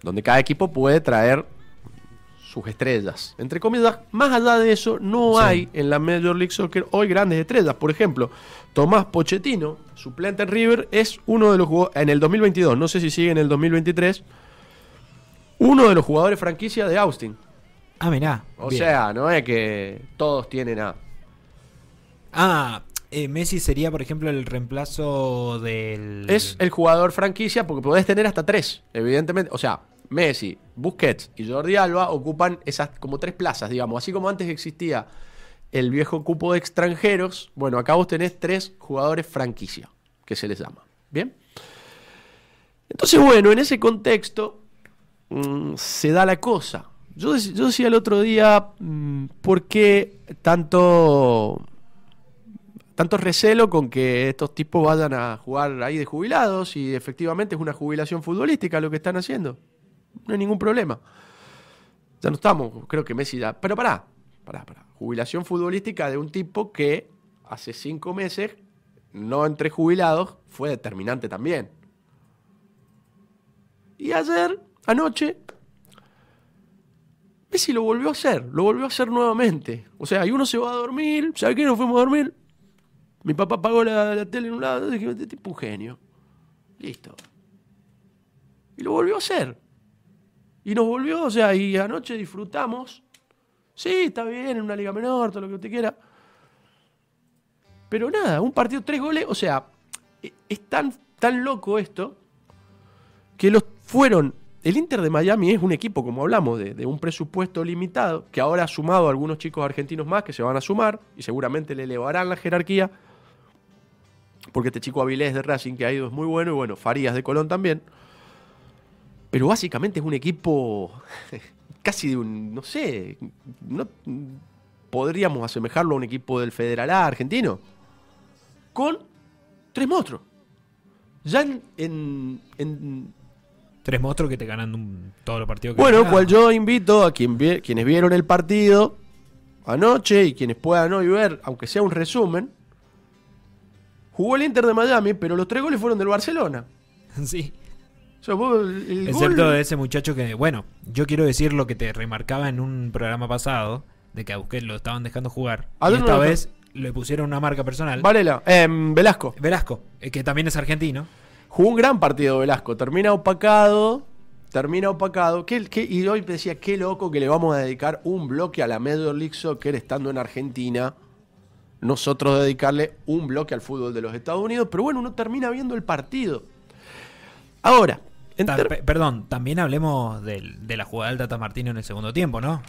[SPEAKER 1] Donde cada equipo puede traer sus estrellas. Entre comillas, más allá de eso, no hay en la Major League Soccer hoy grandes estrellas. Por ejemplo, Tomás Pochettino, suplente en River, es uno de los jugadores, en el 2022, no sé si sigue en el 2023, uno de los jugadores franquicia de Austin. Ah, mira O sea, no es que todos tienen a... Ah,
[SPEAKER 2] eh, Messi sería, por ejemplo, el reemplazo del. Es
[SPEAKER 1] el jugador franquicia porque podés tener hasta tres, evidentemente. O sea, Messi, Busquets y Jordi Alba ocupan esas como tres plazas, digamos. Así como antes existía el viejo cupo de extranjeros, bueno, acá vos tenés tres jugadores franquicia, que se les llama. ¿Bien? Entonces, bueno, en ese contexto mm, se da la cosa. Yo, yo decía el otro día, mm, ¿por qué tanto tanto recelo con que estos tipos vayan a jugar ahí de jubilados y efectivamente es una jubilación futbolística lo que están haciendo. No hay ningún problema. Ya no estamos, creo que Messi ya. Pero pará, pará, pará. Jubilación futbolística de un tipo que hace cinco meses, no entre jubilados, fue determinante también. Y ayer, anoche, Messi lo volvió a hacer, lo volvió a hacer nuevamente. O sea, ahí uno se va a dormir, ¿sabe qué? Nos fuimos a dormir, mi papá pagó la, tele en un lado, dije, este tipo un genio. Listo. Y lo volvió a hacer. Y nos volvió, o sea, y anoche disfrutamos. Sí, está bien, en una liga menor, todo lo que usted quiera. Pero nada, un partido, tres goles, o sea, e, es tan, loco esto que los fueron. El Inter de Miami es un equipo, como hablamos, de, de, un presupuesto limitado, que ahora ha sumado a algunos chicos argentinos más que se van a sumar y seguramente le elevarán la jerarquía porque este chico Avilés de Racing que ha ido es muy bueno y bueno, Farías de Colón también. Pero básicamente es un equipo casi de un, no sé, no, podríamos asemejarlo a un equipo del Federal A argentino, con tres monstruos. Ya en,
[SPEAKER 2] tres monstruos que te ganan todo todos los partidos que Bueno, cual
[SPEAKER 1] yo invito a quien, quienes vieron el partido anoche y quienes puedan hoy ver, aunque sea un resumen, Jugó el Inter de Miami, pero los tres goles fueron del Barcelona. Sí. Excepto de
[SPEAKER 2] ese muchacho que, bueno, yo quiero decir lo que te remarcaba en un programa pasado, de que a Busquets lo estaban dejando jugar. Y esta vez le pusieron una marca personal. Vale eh,
[SPEAKER 1] em, Velasco. Velasco, eh, que también es argentino. Jugó un gran partido Velasco, termina opacado, termina opacado. ¿Qué, y hoy decía, qué loco que le vamos a dedicar un bloque a la Major League Soccer estando en Argentina nosotros dedicarle un bloque al fútbol de los Estados Unidos, pero bueno, uno termina viendo el partido. Ahora,
[SPEAKER 2] perdón, también hablemos de,
[SPEAKER 1] la jugada del Tata Martino en el segundo tiempo, ¿no?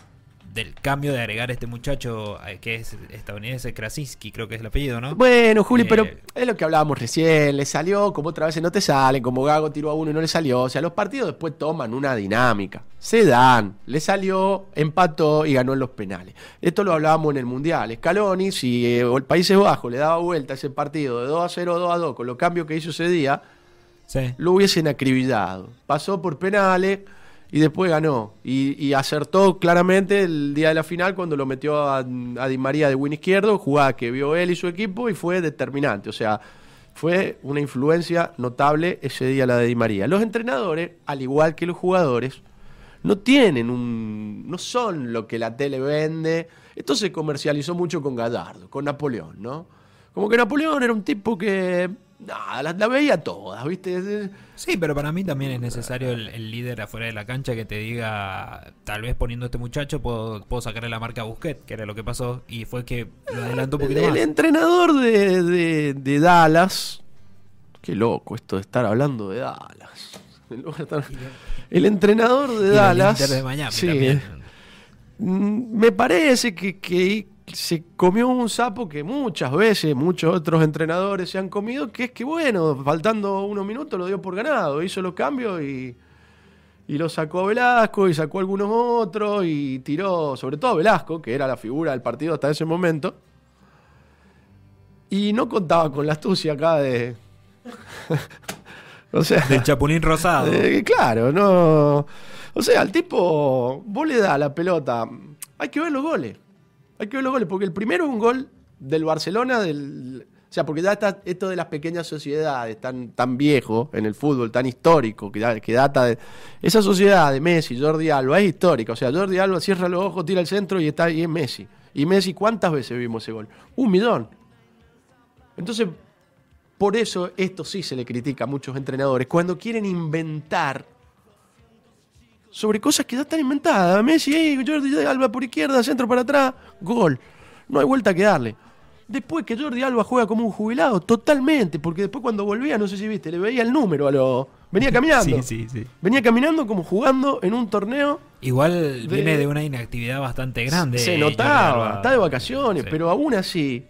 [SPEAKER 2] del cambio de agregar a este muchacho eh, que es estadounidense, Krasinski, creo que es el apellido, ¿no? Bueno, Juli, pero
[SPEAKER 1] eh, es lo que hablábamos recién, le salió como otra vez no te salen, como Gago tiró a uno y no le salió, o sea, los partidos después toman una dinámica, se dan, le salió, empató y ganó en los penales. Esto lo hablábamos en el Mundial, Scaloni, si el eh, Países Bajos le daba vuelta a ese partido de 2 a 0, 2 a 2, con los cambios que hizo ese día, sí. lo hubiesen acribillado. Pasó por penales y después ganó. Y, acertó claramente el día de la final cuando lo metió a, Di María de win izquierdo, jugada que vio él y su equipo y fue determinante. O sea, fue una influencia notable ese día la de Di María. Los entrenadores, al igual que los jugadores, no tienen un. no son lo que la tele vende. Esto se comercializó mucho con Gadardo, con Napoleón, ¿no? Como que Napoleón era un tipo que no, la, veía todas, ¿viste? Sí, pero para mí
[SPEAKER 2] también es necesario el, líder afuera de la cancha que te diga, tal vez poniendo este muchacho puedo, puedo sacarle la marca a Busquets, que era lo que pasó, y fue que lo adelantó un poquito el,
[SPEAKER 1] entrenador de, Dallas, qué loco esto de estar hablando de Dallas. El entrenador de Dallas... de sí, mm, Me parece que, que se comió un sapo que muchas veces muchos otros entrenadores se han comido, que es que bueno, faltando unos minutos lo dio por ganado, hizo los cambios y, lo sacó a Velasco y sacó algunos otros y tiró, sobre todo a Velasco, que era la figura del partido hasta ese momento. Y no contaba con la astucia acá de...
[SPEAKER 2] o sea, del Chapulín Rosado. Eh,
[SPEAKER 1] claro, no... O sea, al tipo, vos le da la pelota. Hay que ver los goles. Hay que ver los goles, porque el primero es un gol del Barcelona, del, o sea, porque ya está esto de las pequeñas sociedades tan, tan viejo en el fútbol, tan histórico, que, que data de. Esa sociedad de Messi, Jordi Alba, es histórica. O sea, Jordi Alba cierra los ojos, tira el centro y está ahí en Messi. Y Messi, ¿cuántas veces vimos ese gol? Un millón. Entonces, por eso esto sí se le critica a muchos entrenadores. Cuando quieren inventar sobre cosas que ya están inventadas. Messi, eh, Jordi Alba por izquierda, centro para atrás, gol. No hay vuelta que darle. Después que Jordi Alba juega como un jubilado, totalmente, porque después cuando volvía, no sé si viste, le veía el número a los... Venía caminando. Venía caminando como jugando en un torneo. Igual viene de una inactividad
[SPEAKER 2] bastante grande. Se notaba, está de
[SPEAKER 1] vacaciones, pero aún así,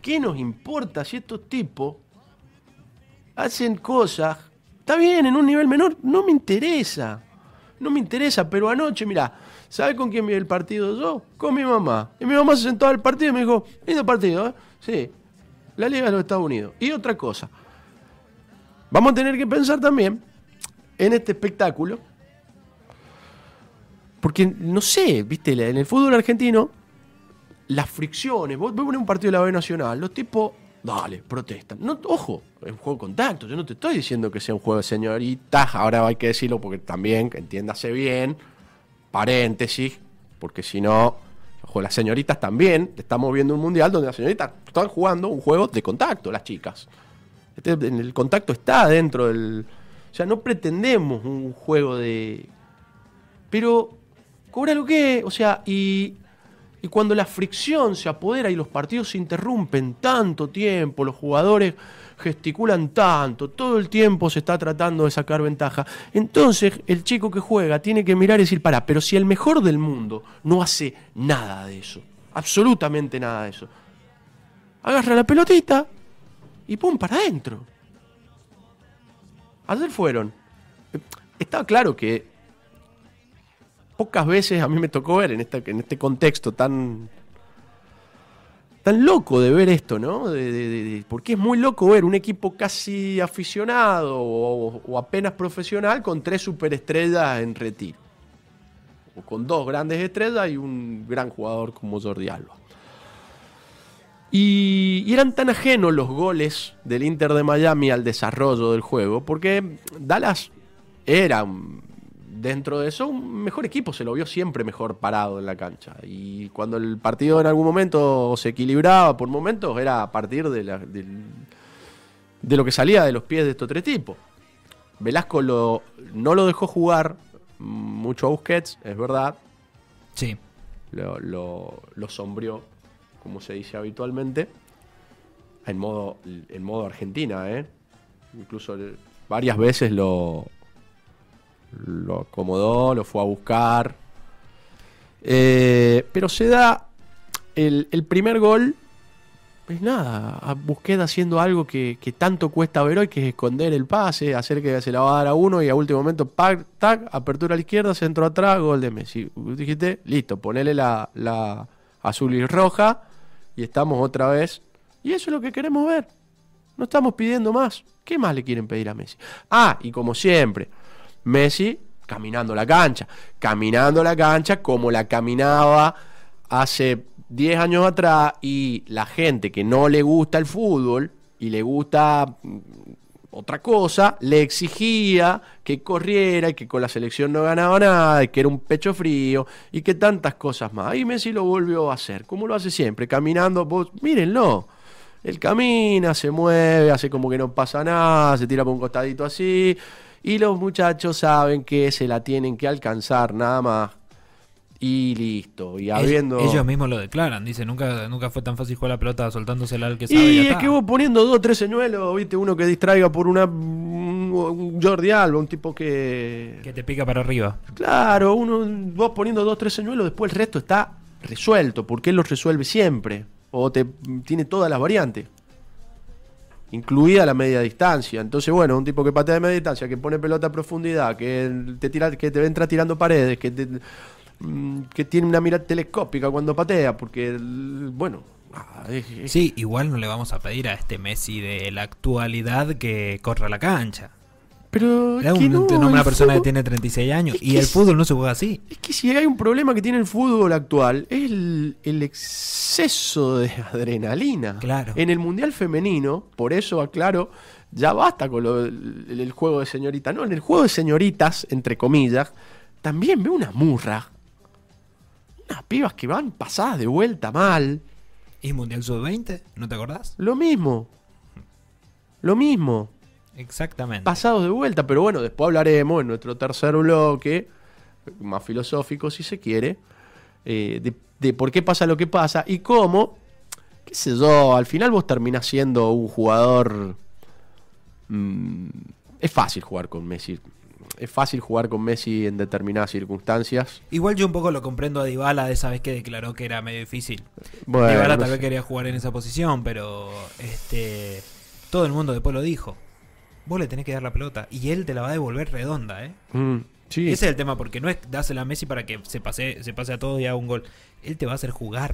[SPEAKER 1] ¿qué nos importa si estos tipos hacen cosas? Está bien, en un nivel menor, no me interesa. No me interesa, pero anoche, mirá, ¿sabe con quién vi el partido yo? Con mi mamá. Y mi mamá se sentó al partido y me dijo, el partido, ¿eh? Sí, la Liga de los Estados Unidos. Y otra cosa, vamos a tener que pensar también en este espectáculo, porque no sé, viste, en el fútbol argentino, las fricciones, vos, a un partido de la B Nacional, los tipos Dale, protestan. ojo, es un juego de contacto. Yo no te estoy diciendo que sea un juego de señoritas. Ahora hay que decirlo porque también, entiéndase bien. Paréntesis, porque si no, ojo, las señoritas también. Estamos viendo un mundial donde las señoritas están jugando un juego de contacto, las chicas. Este, el contacto está dentro del. O sea, no pretendemos un juego de. Pero cobra lo que. O sea, y y cuando la fricción se apodera y los partidos se interrumpen tanto tiempo, los jugadores gesticulan tanto, todo el tiempo se está tratando de sacar ventaja, entonces el chico que juega tiene que mirar y decir, para. pero si el mejor del mundo no hace nada de eso, absolutamente nada de eso, agarra la pelotita y pum, para adentro. Ayer fueron. Estaba claro que pocas veces a mí me tocó ver en, este contexto tan, tan loco de ver esto, ¿no? porque es muy loco ver un equipo casi aficionado o, apenas profesional con tres superestrellas en retiro. O con dos grandes estrellas y un gran jugador como Jordi Alba. Y, y eran tan ajenos los goles del Inter de Miami al desarrollo del juego, porque Dallas era un dentro de eso, un mejor equipo, se lo vio siempre mejor parado en la cancha. Y cuando el partido en algún momento se equilibraba por momentos, era a partir de, de, lo que salía de los pies de estos tres tipos. Velasco lo, no lo dejó jugar mucho a Busquets, es verdad. Sí. Lo, lo, sombrió, como se dice habitualmente, en modo, en modo Argentina, ¿eh? Incluso varias veces lo, lo acomodó, lo fue a buscar. Eh, pero se da el, primer gol. Pues nada, a haciendo algo que, tanto cuesta ver hoy, que es esconder el pase, hacer que se la va a dar a uno y a último momento, tac, apertura a la izquierda, centro atrás, gol de Messi. Dijiste, listo, ponele la, la azul y roja y estamos otra vez. Y eso es lo que queremos ver. No estamos pidiendo más. ¿Qué más le quieren pedir a Messi? Ah, y como siempre, Messi caminando la cancha, caminando la cancha como la caminaba hace 10 años atrás y la gente que no le gusta el fútbol y le gusta mm, otra cosa, le exigía que corriera y que con la selección no ganaba nada y que era un pecho frío y que tantas cosas más. Y Messi lo volvió a hacer, como lo hace siempre, caminando, vos, mírenlo. Él camina, se mueve, hace como que no pasa nada, se tira por un costadito así y los muchachos saben que se la tienen que alcanzar nada más. Y listo. Y habiendo. Ellos
[SPEAKER 2] mismos lo declaran. Dice, nunca, nunca fue tan fácil jugar la pelota soltándosela al que sabe. Y, es que
[SPEAKER 1] vos poniendo dos, tres señuelos, viste, uno que distraiga por una un Jordi Alba, un tipo que. Que te pica para arriba. Claro, uno, vos poniendo dos, tres señuelos, después el resto está resuelto, porque él los resuelve siempre. O te tiene todas las variantes incluida la media distancia. Entonces, bueno, un tipo que patea de media distancia, que pone pelota a profundidad, que te tira, que te entra tirando paredes, que mm, que tiene una mirada telescópica cuando patea, porque bueno,
[SPEAKER 2] sí, igual no le vamos a pedir a este Messi de la actualidad que corra la cancha.
[SPEAKER 1] Pero es una persona que tiene 36 años y el fútbol no se juega así. Es que si hay un problema que tiene el fútbol actual es el, exceso de adrenalina. Claro. En el Mundial femenino, por eso aclaro, ya basta con lo, el, juego de señoritas. No, en el juego de señoritas, entre comillas, también veo una murra Unas pibas que van pasadas de vuelta mal. ¿Y Mundial Sub-20? ¿No te acordás? Lo mismo. Lo mismo.
[SPEAKER 2] Exactamente.
[SPEAKER 1] Pasados de vuelta, pero bueno, después hablaremos en nuestro tercer bloque, más filosófico si se quiere, eh, de, por qué pasa lo que pasa y cómo, qué sé yo, al final vos terminás siendo un jugador... Mm, es fácil jugar con Messi es fácil jugar con Messi en determinadas circunstancias.
[SPEAKER 2] Igual yo un poco lo comprendo a Dybala de esa vez que declaró que era medio difícil. Bueno, Dybala tal vez quería jugar en esa posición, pero este todo el mundo después lo dijo vos le tenés que dar la pelota y él te la va a devolver redonda, ¿eh? Mm, Ese es el tema, porque no es dásela a Messi para que se pase, se pase a todo y haga un gol. Él te va a hacer jugar.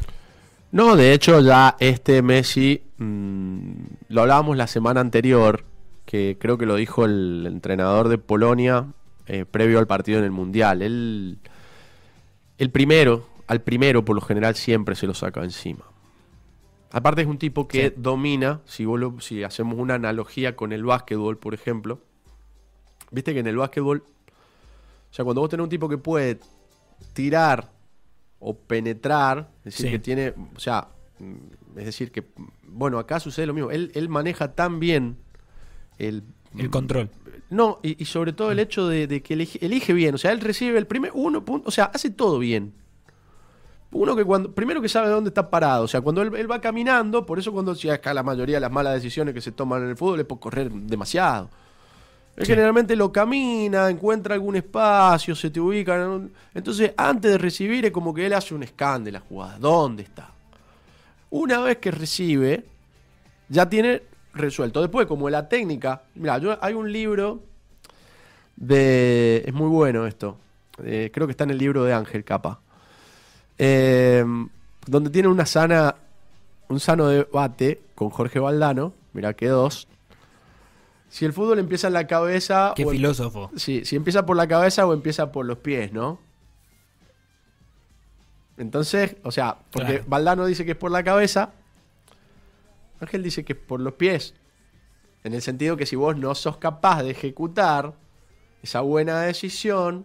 [SPEAKER 1] No, de hecho ya este Messi, mm, lo hablábamos la semana anterior, que creo que lo dijo el entrenador de Polonia eh, previo al partido en el Mundial. Él, el primero, al primero por lo general siempre se lo saca encima. Aparte es un tipo que domina, si, si hacemos una analogía con el básquetbol, por ejemplo, viste que en el básquetbol, o sea, cuando vos tenés un tipo que puede tirar o penetrar, es decir, que tiene, o sea, es decir, que, bueno, acá sucede lo mismo, él, maneja tan bien el... control. No, y, sobre todo el hecho de, que elige, elige, bien, o sea, él recibe el primer uno punto, o sea, hace todo bien uno que cuando, primero que sabe dónde está parado, o sea, cuando él, va caminando, por eso cuando la mayoría de las malas decisiones que se toman en el fútbol es por correr demasiado. Él generalmente lo camina, encuentra algún espacio, se te ubica. Entonces, antes de recibir, es como que él hace un scan de la jugada. ¿Dónde está? Una vez que recibe, ya tiene resuelto. Después, como la técnica. Mira, hay un libro de. Es muy bueno esto. Eh, creo que está en el libro de Ángel Capa Em, donde tiene una sana, un sano debate con Jorge Valdano. mira que dos. Si el fútbol empieza en la cabeza. Qué em- filósofo. si, empieza por la cabeza o empieza por los pies, ¿no? Entonces, o sea, porque Baldano Valdano dice que es por la cabeza. Ángel dice que es por los pies. En el sentido que si vos no sos capaz de ejecutar esa buena decisión,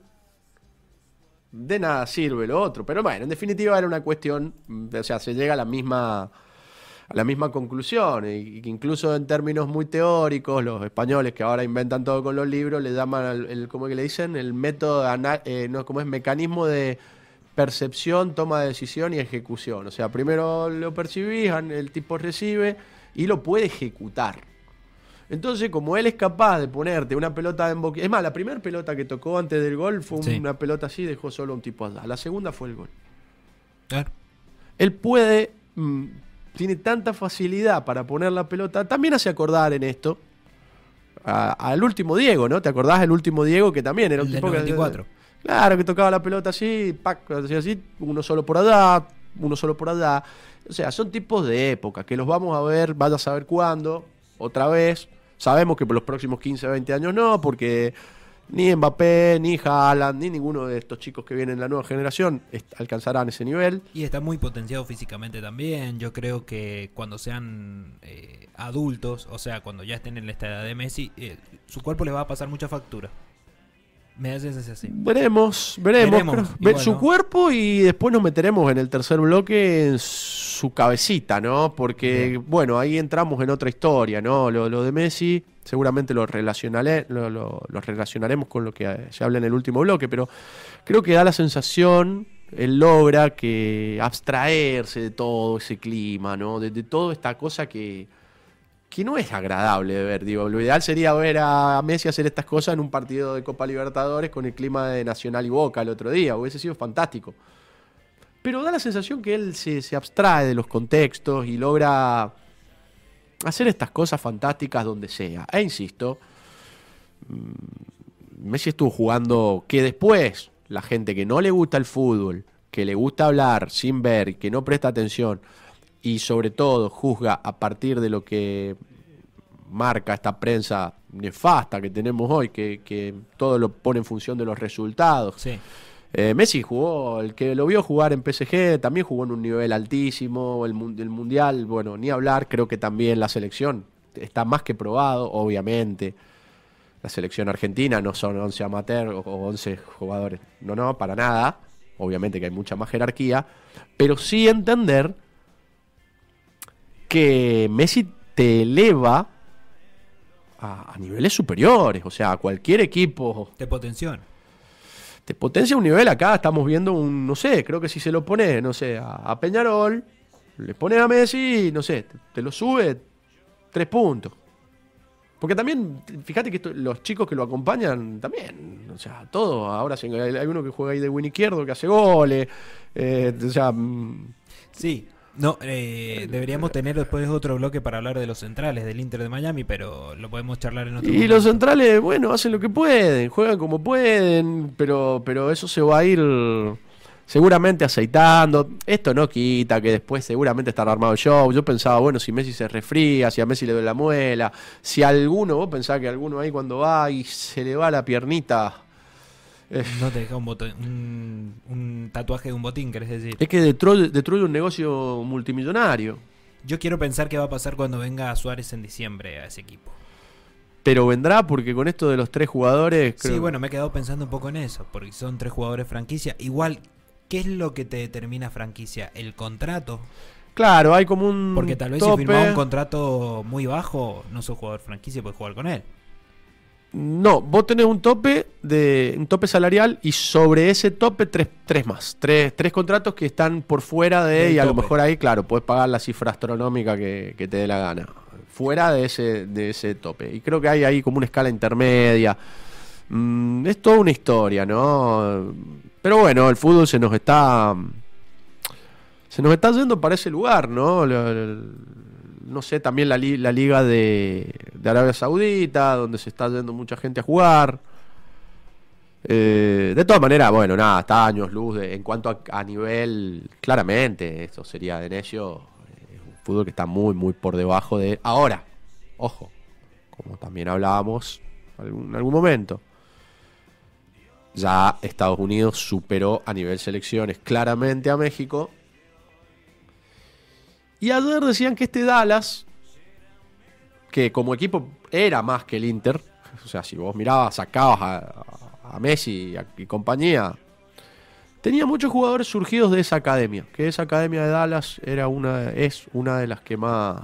[SPEAKER 1] de nada sirve lo otro. Pero bueno, en definitiva era una cuestión, o sea, se llega a la misma, a la misma conclusión. Y, incluso en términos muy teóricos, los españoles que ahora inventan todo con los libros, le llaman, el, ¿cómo que le dicen? El método, eh, no, ¿cómo es? Mecanismo de percepción, toma de decisión y ejecución. O sea, primero lo percibís, el tipo recibe y lo puede ejecutar. Entonces, como él es capaz de ponerte una pelota en boquilla. Es más, la primera pelota que tocó antes del gol fue una pelota así, dejó solo un tipo allá. La segunda fue el gol. Claro. Él puede. Mm, tiene tanta facilidad para poner la pelota. También hace acordar en esto. Al último Diego, ¿no? ¿Te acordás del último Diego que también era un tipo 94. 24? Claro, que tocaba la pelota así, pac, así, así, uno solo por allá, uno solo por allá. O sea, son tipos de época que los vamos a ver, vaya a saber cuándo, otra vez. Sabemos que por los próximos 15, 20 años no, porque ni Mbappé, ni Haaland, ni ninguno de estos chicos que vienen en la nueva generación alcanzarán ese nivel.
[SPEAKER 2] Y está muy potenciado físicamente también. Yo creo que cuando sean eh, adultos, o sea, cuando ya estén en la edad de Messi, eh, su cuerpo les va a pasar mucha factura. Me así. Veremos, veremos. ver su
[SPEAKER 1] cuerpo y después nos meteremos en el tercer bloque en su cabecita, ¿no? Porque, bueno, ahí entramos en otra historia, ¿no? Lo, de Messi, seguramente lo, relacionaremos con lo que se habla en el último bloque, pero creo que da la sensación, él logra que abstraerse de todo ese clima, ¿no? de toda esta cosa que que no es agradable de ver. Digo, lo ideal sería ver a Messi hacer estas cosas en un partido de Copa Libertadores con el clima de Nacional y Boca el otro día. Hubiese sido fantástico. Pero da la sensación que él se, se abstrae de los contextos y logra hacer estas cosas fantásticas donde sea. E insisto, mm, Messi estuvo jugando que después la gente que no le gusta el fútbol, que le gusta hablar sin ver, que no presta atención, y sobre todo juzga a partir de lo que marca esta prensa nefasta que tenemos hoy, que, todo lo pone en función de los resultados. Eh, Messi jugó, el que lo vio jugar en PSG también jugó en un nivel altísimo, el, Mundial, bueno, ni hablar, creo que también la selección está más que probado, obviamente. La selección argentina no son 11 amateurs o 11 jugadores, no, no, para nada. Obviamente que hay mucha más jerarquía, pero sí entender que Messi te eleva a, niveles superiores, o sea, a cualquier equipo. Te potencia, Te potencia un nivel acá, estamos viendo un, no sé, creo que si se lo pone, no sé, a, Peñarol, le pones a Messi, no sé, te, lo sube tres puntos. Porque también, fíjate que los chicos que lo acompañan también, o sea, todo ahora hay, uno que juega ahí de win izquierdo, que hace goles, eh, o sea... Mm, sí, no, eh, deberíamos tener después otro bloque para hablar de los
[SPEAKER 2] centrales del Inter de Miami, pero lo podemos charlar en otro Y los
[SPEAKER 1] centrales, bueno, hacen lo que pueden, juegan como pueden, pero, pero eso se va a ir seguramente aceitando. Esto no quita que después seguramente estará armado el show. Yo pensaba, bueno, si Messi se refría si a Messi le duele la muela, si alguno, vos pensás que alguno ahí cuando va y se le va la piernita
[SPEAKER 2] eh. No te deja un, un, tatuaje de un botín, querés decir. Es que
[SPEAKER 1] destruye, un negocio multimillonario.
[SPEAKER 2] Yo quiero pensar qué va a pasar cuando venga Suárez en diciembre a ese equipo.
[SPEAKER 1] Pero vendrá porque con esto de los tres jugadores. Sí, bueno,
[SPEAKER 2] me he quedado pensando un poco en eso, porque son tres jugadores franquicia. Igual, ¿qué es lo que te determina franquicia? ¿El contrato?
[SPEAKER 1] Claro, hay como un. Porque tal vez si firmaba un
[SPEAKER 2] contrato muy bajo, no sos jugador franquicia y puedes jugar con él.
[SPEAKER 1] No, vos tenés un tope de un tope salarial y sobre ese tope tres, más. Tres, tres contratos que están por fuera de. y a lo mejor ahí, claro, puedes pagar la cifra astronómica que, te dé la gana. Fuera de ese, de ese tope. Y creo que hay ahí como una escala intermedia. Mm, es toda una historia, ¿no? Pero bueno, el fútbol se nos está. Se nos está yendo para ese lugar, ¿no? no sé, también la, liga de, Arabia Saudita, donde se está yendo mucha gente a jugar. Eh, de todas maneras, bueno, nada, está años luz. en cuanto a, nivel, claramente, eso sería de necio. Eh, un fútbol que está muy, muy por debajo de. Ahora, ojo, como también hablábamos en algún momento. Ya Estados Unidos superó a nivel selecciones claramente a México y ayer decían que este Dallas, que como equipo era más que el Inter, o sea, si vos mirabas, sacabas a, Messi y, compañía, tenía muchos jugadores surgidos de esa academia, que esa academia de Dallas era una, es una de las que más...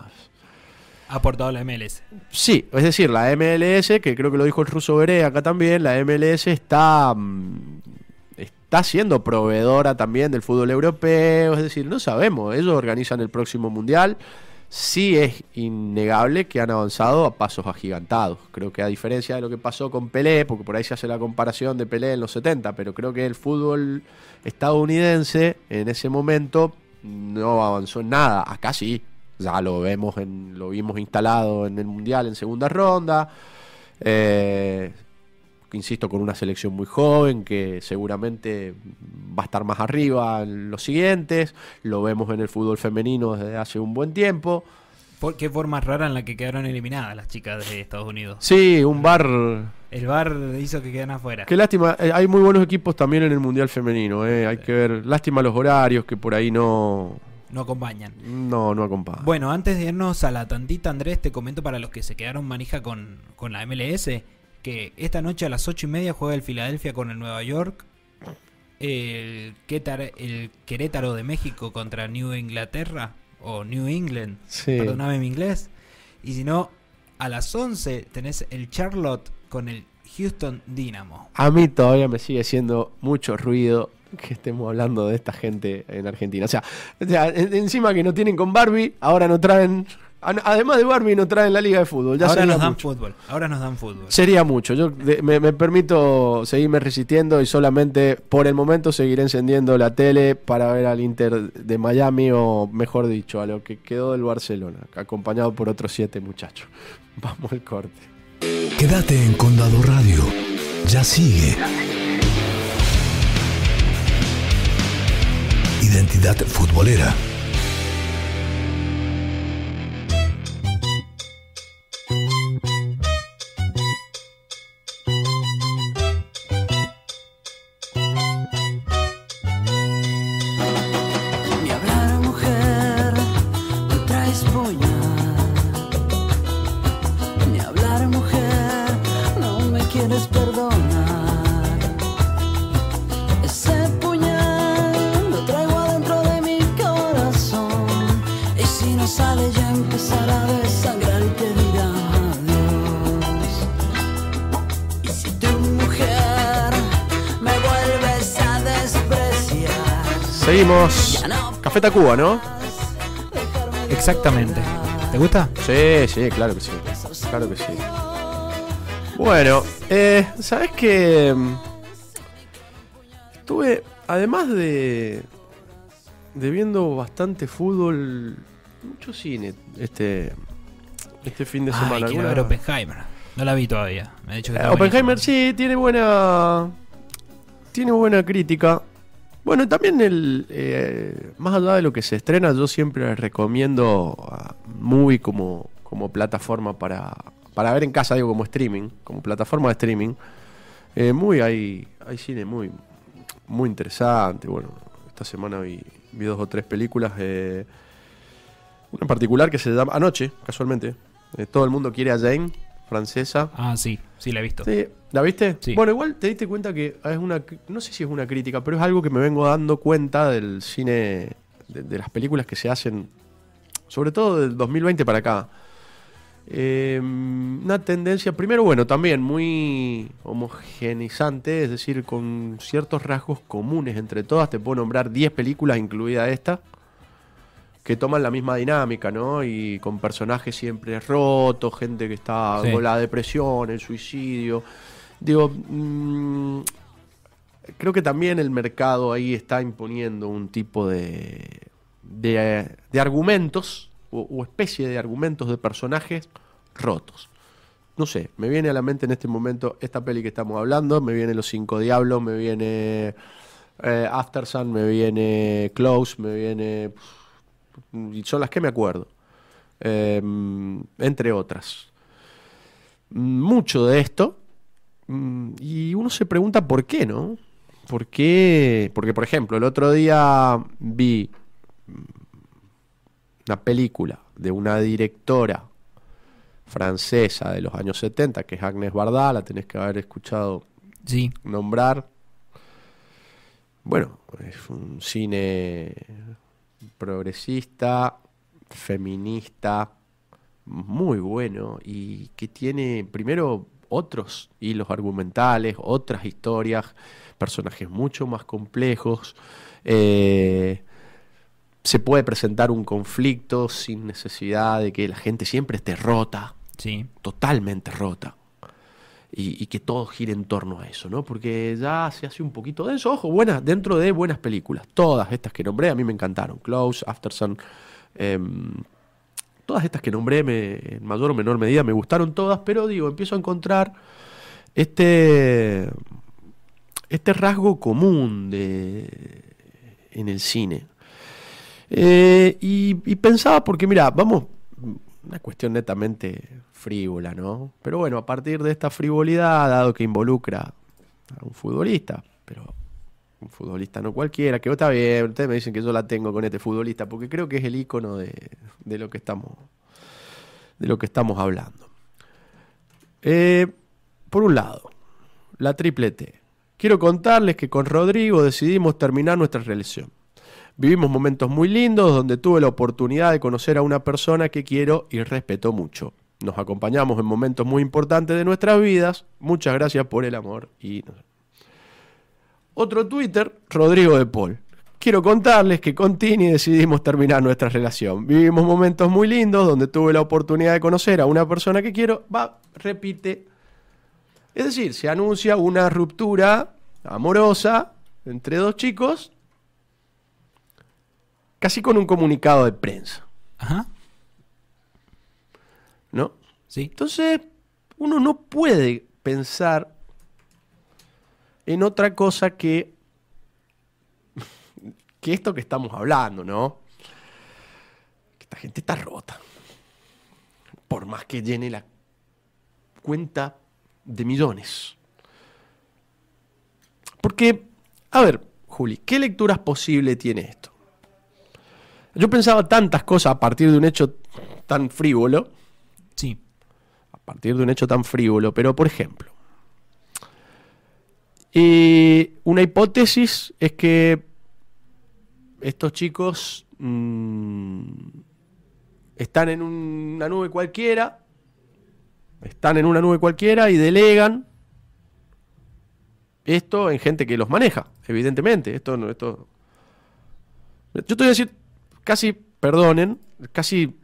[SPEAKER 1] Ha aportado la MLS. Sí, es decir, la MLS, que creo que lo dijo el ruso veré acá también, la MLS está mm, está siendo proveedora también del fútbol europeo, es decir, no sabemos, ellos organizan el próximo mundial. Sí es innegable que han avanzado a pasos agigantados. Creo que a diferencia de lo que pasó con Pelé, porque por ahí se hace la comparación de Pelé en los 70, pero creo que el fútbol estadounidense en ese momento no avanzó en nada. Acá sí, ya lo vemos, en, lo vimos instalado en el mundial en segunda ronda. Eh, insisto, con una selección muy joven que seguramente va a estar más arriba en los siguientes. Lo vemos en el fútbol femenino desde hace un buen tiempo.
[SPEAKER 2] qué forma rara en la que quedaron eliminadas las chicas de Estados Unidos?
[SPEAKER 1] Sí, un bar.
[SPEAKER 2] El bar hizo que quedan afuera. Qué
[SPEAKER 1] lástima, eh, hay muy buenos equipos también en el Mundial Femenino, eh. hay que ver. Lástima los horarios que por ahí no,
[SPEAKER 2] no acompañan.
[SPEAKER 1] No, no acompañan.
[SPEAKER 2] Bueno, antes de irnos a la tantita, Andrés, te comento para los que se quedaron manija con, con la MLS que esta noche a las 8 y media juega el Filadelfia con el Nueva York, el, el Querétaro de México contra New Inglaterra, o New England, perdoname mi inglés, y si no, a las 11 tenés el Charlotte con el Houston Dynamo.
[SPEAKER 1] A mí todavía me sigue haciendo mucho ruido que estemos hablando de esta gente en Argentina. o sea encima que no tienen con Barbie, ahora no traen Además de Barbie no traen la liga de fútbol. ahora nos dan
[SPEAKER 2] fútbol. Ahora nos dan fútbol.
[SPEAKER 1] Sería mucho. Yo me, permito seguirme resistiendo y solamente por el momento seguiré encendiendo la tele para ver al Inter de Miami o mejor dicho, a lo que quedó del Barcelona, acompañado por otros siete muchachos. Vamos al corte. Quédate en Condado Radio. Ya sigue. Identidad futbolera. Feta Cuba, ¿no? Exactamente. ¿Te gusta? Sí, sí, claro que sí. Claro que sí. Bueno, eh, ¿sabes qué? Estuve, además de, de viendo bastante fútbol, mucho cine este, este fin de semana. quiero Oppenheimer. No la vi todavía. Me eh, Oppenheimer sí, tiene buena, tiene buena crítica. Bueno, también el, eh, más allá de lo que se estrena, yo siempre recomiendo a como, como plataforma para, para ver en casa, digo, como streaming, como plataforma de streaming. Eh, muy hay, hay cine muy, muy interesante. Bueno, esta semana vi, dos o tres películas. Eh, una en particular que se llama Anoche, casualmente. Todo el mundo quiere a Jane, francesa. Ah, sí, sí, la he visto. ¿La viste? Bueno, igual te diste cuenta que es una. No sé si es una crítica, pero es algo que me vengo dando cuenta del cine. De, las películas que se hacen. Sobre todo del 2020 para acá. Em, una tendencia, primero, bueno, también muy homogenizante, es decir, con ciertos rasgos comunes entre todas. Te puedo nombrar 10 películas, incluida esta, que toman la misma dinámica, ¿no? Y con personajes siempre rotos, gente que está con la depresión, el suicidio Digo, mm, creo que también el mercado ahí está imponiendo un tipo de, de, argumentos o, especie de argumentos de personajes rotos. No sé, me viene a la mente en este momento esta peli que estamos hablando, me viene Los Cinco Diablos, me viene eh, After Sun, me viene Close, me viene... Y son las que me acuerdo, eh, entre otras. Mucho de esto Mm, y uno se pregunta por qué, ¿no? ¿Por qué? Porque, por ejemplo, el otro día vi mm, una película de una directora francesa de los años 70, que es Agnès Varda, la tenés que haber escuchado nombrar. Bueno, es un cine progresista, feminista, muy bueno y que tiene, primero, otros hilos argumentales, otras historias, personajes mucho más complejos. Eh, se puede presentar un conflicto sin necesidad de que la gente siempre esté rota, sí. totalmente rota. Y, que todo gire en torno a eso, ¿no? Porque ya se hace un poquito de eso. Ojo, buenas, dentro de buenas películas. Todas estas que nombré a mí me encantaron. Close, Aftersun, em, todas estas que nombré en mayor o menor medida me gustaron todas, pero digo, empiezo a encontrar este, este rasgo común de, en el cine. Eh, y, pensaba, porque mira, vamos, una cuestión netamente frívola, ¿no? Pero bueno, a partir de esta frivolidad, dado que involucra a un futbolista, pero un futbolista no cualquiera, que está bien, ustedes me dicen que yo la tengo con este futbolista, porque creo que es el icono de, lo que estamos de lo que estamos hablando. Eh, por un lado, la triple T. Quiero contarles que con Rodrigo decidimos terminar nuestra relación. Vivimos momentos muy lindos donde tuve la oportunidad de conocer a una persona que quiero y respeto mucho. Nos acompañamos en momentos muy importantes de nuestras vidas. Muchas gracias por el amor y otro Twitter, Rodrigo de Paul. Quiero contarles que con Tini decidimos terminar nuestra relación. Vivimos momentos muy lindos donde tuve la oportunidad de conocer a una persona que quiero. Va, repite. Es decir, se anuncia una ruptura amorosa entre dos chicos, casi con un comunicado de prensa. Ajá. ¿No? Sí. Entonces, uno no puede pensar en otra cosa que, que esto que estamos hablando, ¿no? Esta gente está rota. Por más que llene la cuenta de millones. Porque, a ver, Juli, ¿qué lecturas posibles tiene esto? Yo pensaba tantas cosas a partir de un hecho tan frívolo. Sí. A partir de un hecho tan frívolo, pero por ejemplo, y una hipótesis es que estos chicos mm, están en una nube cualquiera, están en una nube cualquiera y delegan esto en gente que los maneja, evidentemente. Esto esto. Yo te voy a decir, casi, perdonen, casi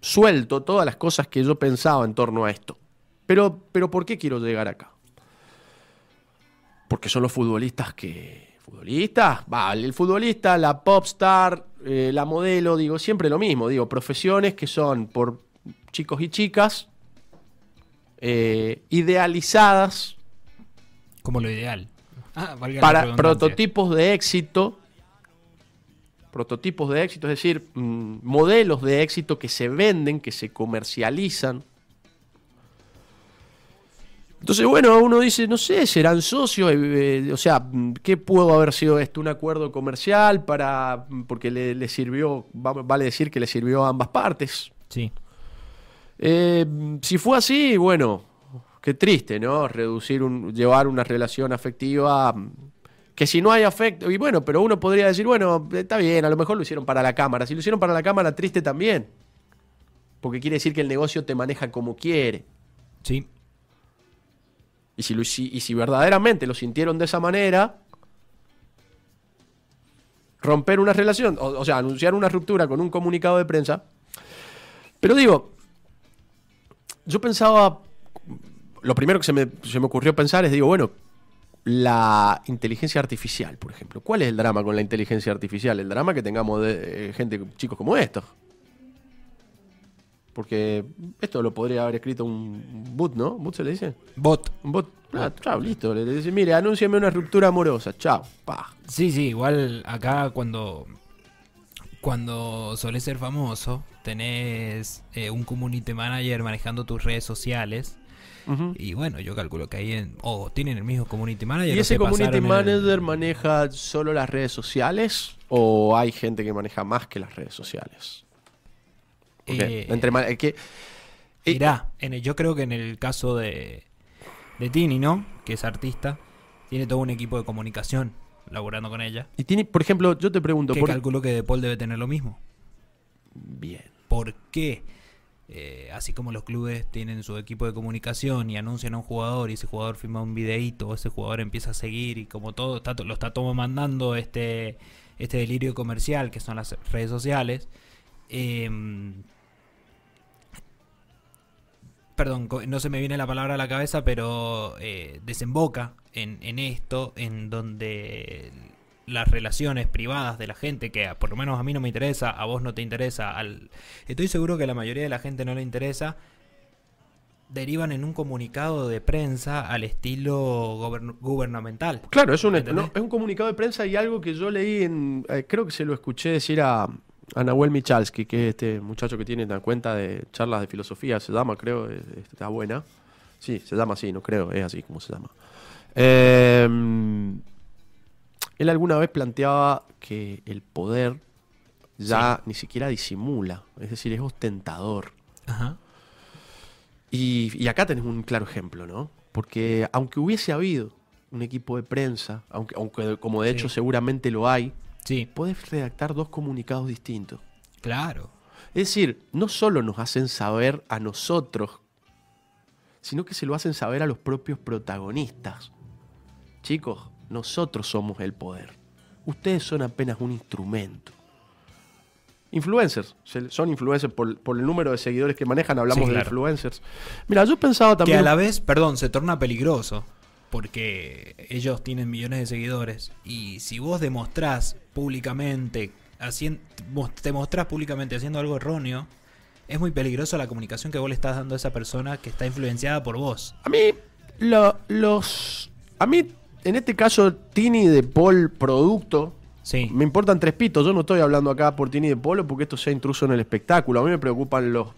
[SPEAKER 1] suelto todas las cosas que yo pensaba en torno a esto. Pero, pero ¿por qué quiero llegar acá? porque son los futbolistas que... Futbolistas, vale, el futbolista, la popstar, eh, la modelo, digo, siempre lo mismo, digo, profesiones que son por chicos y chicas eh, idealizadas. Como lo ideal.
[SPEAKER 2] Ah, para prototipos
[SPEAKER 1] de éxito. Prototipos de éxito, es decir, mm, modelos de éxito que se venden, que se comercializan entonces, bueno, uno dice, no sé, serán socios, eh, eh, o sea, ¿qué pudo haber sido esto? ¿Un acuerdo comercial para, porque le, sirvió, vale decir que le sirvió a ambas partes? Sí. Eh, si fue así, bueno, qué triste, ¿no? Reducir, un, llevar una relación afectiva que si no hay afecto, y bueno, pero uno podría decir, bueno, está bien, a lo mejor lo hicieron para la cámara. Si lo hicieron para la cámara, triste también. Porque quiere decir que el negocio te maneja como quiere. Sí. Y si, y si verdaderamente lo sintieron de esa manera, romper una relación, o, sea, anunciar una ruptura con un comunicado de prensa. Pero digo, yo pensaba, lo primero que se me, se me ocurrió pensar es, digo, bueno, la inteligencia artificial, por ejemplo. ¿Cuál es el drama con la inteligencia artificial? El drama que tengamos de eh, gente, chicos como estos. Porque esto lo podría haber escrito un bot, ¿no? ¿Bot se le dice? Bot. bot. Ah, chao, listo. Le dice, mire, anúnciame una ruptura amorosa. Chao. Pa.
[SPEAKER 2] Sí, sí, igual acá cuando. Cuando solés ser famoso, tenés eh, un community manager manejando tus redes sociales. Y bueno, yo calculo que ahí en, o tienen el mismo community manager. ¿Y ese community
[SPEAKER 1] manager maneja solo las redes sociales o hay gente que maneja más que las redes sociales? Eh, entre mal, que,
[SPEAKER 2] eh, en yo creo que en el caso de, de Tini, ¿no? Que es artista, tiene todo un equipo de comunicación laborando con ella. Y tiene, por ejemplo, yo te pregunto. ¿qué calculo que De Paul debe tener lo mismo. Bien. ¿Por qué? Eh, así como los clubes tienen su equipo de comunicación y anuncian a un jugador y ese jugador firma un videíto, ese jugador empieza a seguir y como todo está, lo está todo mandando este, este delirio comercial que son las redes sociales, perdón, no se me viene la palabra a la cabeza, pero eh, desemboca en, esto, en donde las relaciones privadas de la gente, que por lo menos a mí no me interesa, a vos no te interesa, al, estoy seguro que a la mayoría de la gente no le interesa, derivan en un comunicado de prensa al estilo gubernamental.
[SPEAKER 1] Claro, es un, es un comunicado de prensa y algo que yo leí, en, eh, creo que se lo escuché decir a, Anahuel Michalski, que es este muchacho que tiene la cuenta de charlas de filosofía, se llama, creo, eh, eh, está buena. Sí, se llama así, no creo, es así como se llama. Em, él alguna vez planteaba que el poder ya ni siquiera disimula, es decir, es ostentador. Y, acá tenés un claro ejemplo, ¿no? Porque aunque hubiese habido un equipo de prensa, aunque, aunque como de hecho seguramente lo hay, sí. puedes redactar dos comunicados distintos. Claro. Es decir, no solo nos hacen saber a nosotros, sino que se lo hacen saber a los propios protagonistas. Chicos, nosotros somos el poder. Ustedes son apenas un instrumento. Influencers, son influencers por, el número de seguidores que manejan, hablamos de influencers. Mira, yo pensaba también... Que a la vez,
[SPEAKER 2] perdón, se torna peligroso, porque ellos tienen millones de seguidores, y si vos demostrás públicamente, te mostrás públicamente haciendo algo erróneo, es muy peligroso la comunicación que vos le estás dando a esa persona que está influenciada por vos.
[SPEAKER 1] A mí, los. A mí, en este caso, Tini de Paul Producto. Sí. Me importan tres pitos. Yo no estoy hablando acá por Tini de Polo porque esto sea intruso en el espectáculo. A mí me preocupan los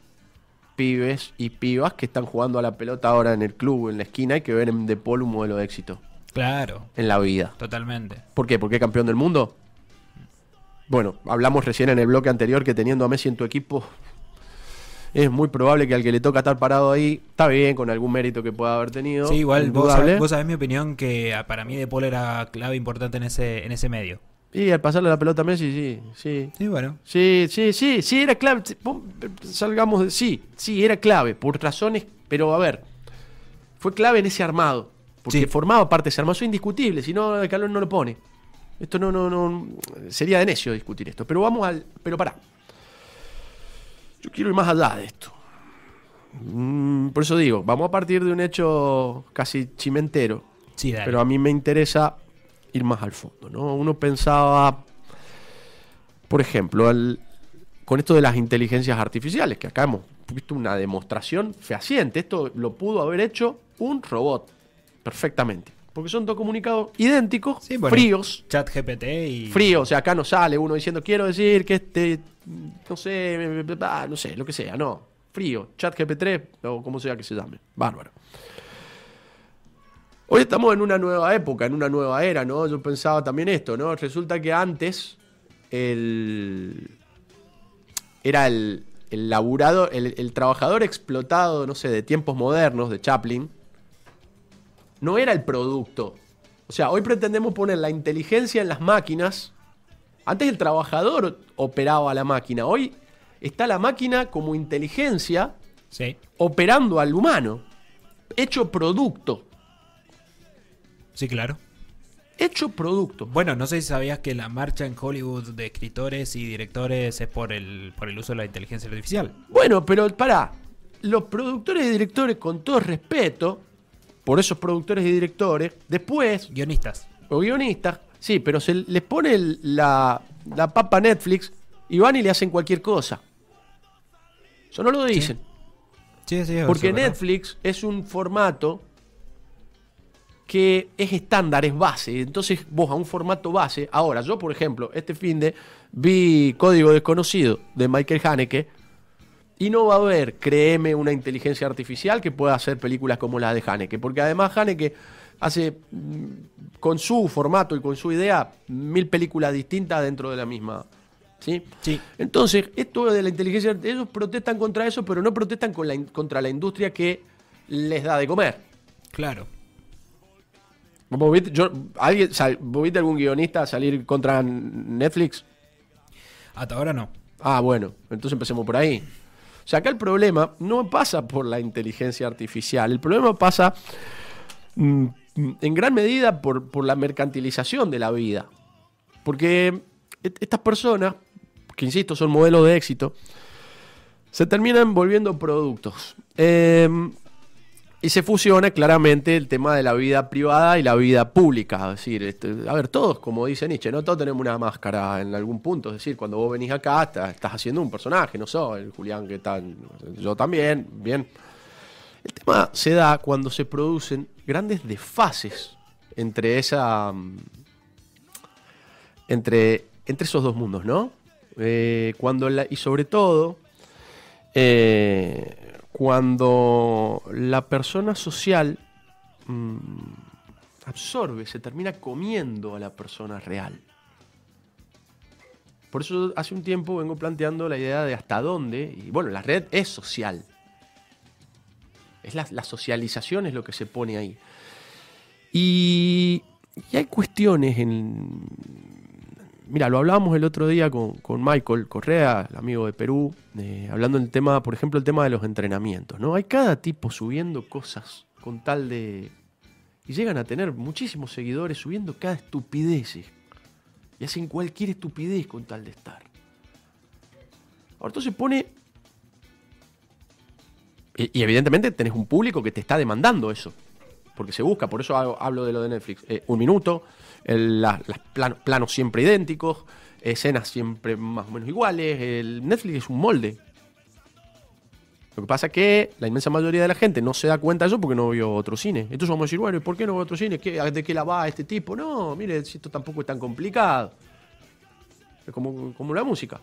[SPEAKER 1] pibes y pibas que están jugando a la pelota ahora en el club, en la esquina, y que ven en De Paul un modelo de éxito. Claro. En la vida. Totalmente. ¿Por qué? ¿Porque es campeón del mundo? Bueno, hablamos recién en el bloque anterior que teniendo a Messi en tu equipo, es muy probable que al que le toca estar parado ahí, está bien, con algún mérito que pueda haber tenido. Sí, igual vos sabés,
[SPEAKER 2] mi opinión que ah, para mí De Paul era clave importante en ese, en ese medio.
[SPEAKER 1] Y al pasarle la pelota a Messi, sí, sí. Sí, bueno. Sí, sí, sí, sí, era clave. Eh, salgamos de. Sí, sí, era clave, por razones. Pero a ver, fue clave en ese armado. Porque formaba parte de ese armado. Eso es indiscutible, si no, el calor no lo pone. Esto no, no, no. Sería de necio discutir esto. Pero vamos al. Pero pará. Yo quiero ir más allá de esto. Mm, por eso digo, vamos a partir de un hecho casi chimentero. Sí, Pero a mí me interesa ir más al fondo, ¿no? Uno pensaba, por ejemplo, al con esto de las inteligencias artificiales, que acá hemos visto una demostración fehaciente. Esto lo pudo haber hecho un robot perfectamente porque son dos comunicados idénticos, fríos. Chat GPT y. Frío, o sea, acá no sale uno diciendo quiero decir que este. No sé, ah, no sé, lo que sea, no. Frío, chat GPT o como sea que se llame. Bárbaro. Hoy estamos en una nueva época, en una nueva era, ¿no? Yo pensaba también esto, ¿no? Resulta que antes el. Era el, el el trabajador explotado, no sé, de tiempos modernos, de Chaplin no era el producto. O sea, hoy pretendemos poner la inteligencia en las máquinas. Antes el trabajador operaba la máquina. Hoy está la máquina como inteligencia operando al humano. Hecho producto. Sí,
[SPEAKER 2] claro. Hecho producto. Bueno, no sé si sabías que la marcha en Hollywood de escritores y directores es por el, por el uso de la inteligencia
[SPEAKER 1] artificial. Bueno, pero pará. Los productores y directores, con todo respeto, por esos productores y directores. Después. Guionistas. O guionistas, sí, pero se les pone la, papa Netflix y van y le hacen cualquier cosa. Eso no lo dicen.
[SPEAKER 2] Sí, sí, Porque
[SPEAKER 1] Netflix es un formato que es estándar, es base. Entonces vos a un formato base. Ahora, yo por ejemplo, este fin de vi Código Desconocido de Michael Haneke y no va a haber, créeme, una inteligencia artificial que pueda hacer películas como las de Haneke. Porque además Haneke hace mm, con su formato y con su idea mil películas distintas dentro de la misma. ¿Sí? Sí. Entonces, esto de la inteligencia, ellos protestan contra eso, pero no protestan con la, contra la industria que les da de comer. Claro. ¿Vos viste algún guionista salir contra Netflix? Hasta ahora no. Ah, bueno, entonces empecemos por ahí. O sea, acá el problema no pasa por la inteligencia artificial, el problema pasa mm, en gran medida por, por la mercantilización de la vida. Porque e-, estas personas, que insisto, son modelos de éxito, se terminan volviendo productos. Eh, y se fusiona claramente el tema de la vida privada y la vida pública. Es decir, este, a ver, todos, como dice Nietzsche, ¿no? todos tenemos una máscara en algún punto. Es decir, cuando vos venís acá, estás, haciendo un personaje, no soy el Julián que tal, yo también, bien. El tema se da cuando se producen grandes desfases entre esa. Mm, entre, entre esos dos mundos, ¿no? Eh, cuando y sobre todo. Eh, cuando la persona social mm, absorbe, se termina comiendo a la persona real. Por eso hace un tiempo vengo planteando la idea de hasta dónde, y bueno, la red es social. Es la, la socialización es lo que se pone ahí. y hay cuestiones en, mira, lo hablábamos el otro día con, Michael Correa, el amigo de Perú, eh, hablando del tema, por ejemplo, el tema de los entrenamientos, ¿no? Hay cada tipo subiendo cosas con tal de... Y llegan a tener muchísimos seguidores subiendo cada estupidez. Y hacen cualquier estupidez con tal de estar. Ahora se pone... Y, evidentemente tenés un público que te está demandando eso. Porque se busca, por eso hablo de lo de Netflix. Eh, un minuto, el, las planos siempre idénticos, escenas siempre más o menos iguales. El Netflix es un molde. Lo que pasa es que la inmensa mayoría de la gente no se da cuenta Yo eso porque no vio otro cine. Entonces vamos a decir, bueno, por qué no vio otro cine? ¿De qué la va este tipo? No, mire, esto tampoco es tan complicado. Es como, la música.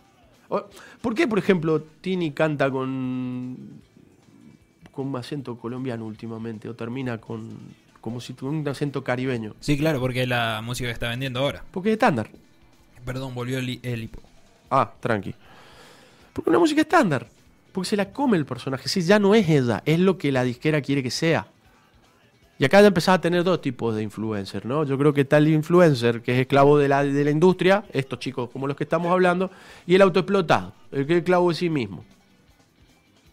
[SPEAKER 1] ¿Por qué, por ejemplo, Tini canta con, con acento colombiano últimamente o termina con como si tuviera un acento caribeño.
[SPEAKER 2] Sí, claro, porque es la música que está vendiendo ahora. Porque es estándar. Perdón, volvió el, hip hipo.
[SPEAKER 1] Ah, tranqui. Porque una música estándar. Porque se la come el personaje. Si ya no es ella, es lo que la disquera quiere que sea. Y acá ya empezaba a tener dos tipos de influencers, ¿no? Yo creo que tal influencer, que es esclavo de la, de la industria, estos chicos como los que estamos hablando, y el autoexplotado, el que es esclavo de sí mismo.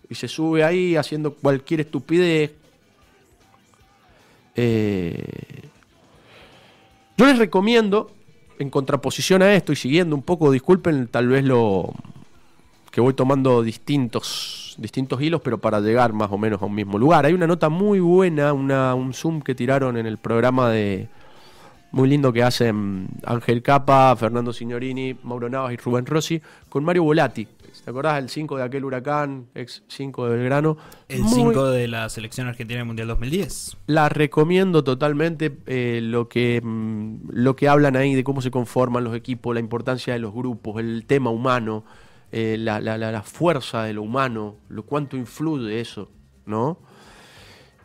[SPEAKER 1] Y se sube ahí haciendo cualquier estupidez, eh, yo les recomiendo, en contraposición a esto y siguiendo un poco, disculpen tal vez lo que voy tomando distintos, distintos hilos, pero para llegar más o menos a un mismo lugar. Hay una nota muy buena, un zoom que tiraron en el programa de, muy lindo que hacen Ángel Capa, Fernando Signorini, Mauro Navas y Rubén Rossi, con Mario Volati, ¿Te acordás el 5 de aquel huracán, ex 5 de Belgrano? El 5
[SPEAKER 2] de la selección argentina del Mundial 2010.
[SPEAKER 1] La recomiendo totalmente eh, lo, que, mm, lo que hablan ahí de cómo se conforman los equipos, la importancia de los grupos, el tema humano, eh, la, fuerza de lo humano, lo cuánto influye eso, ¿no?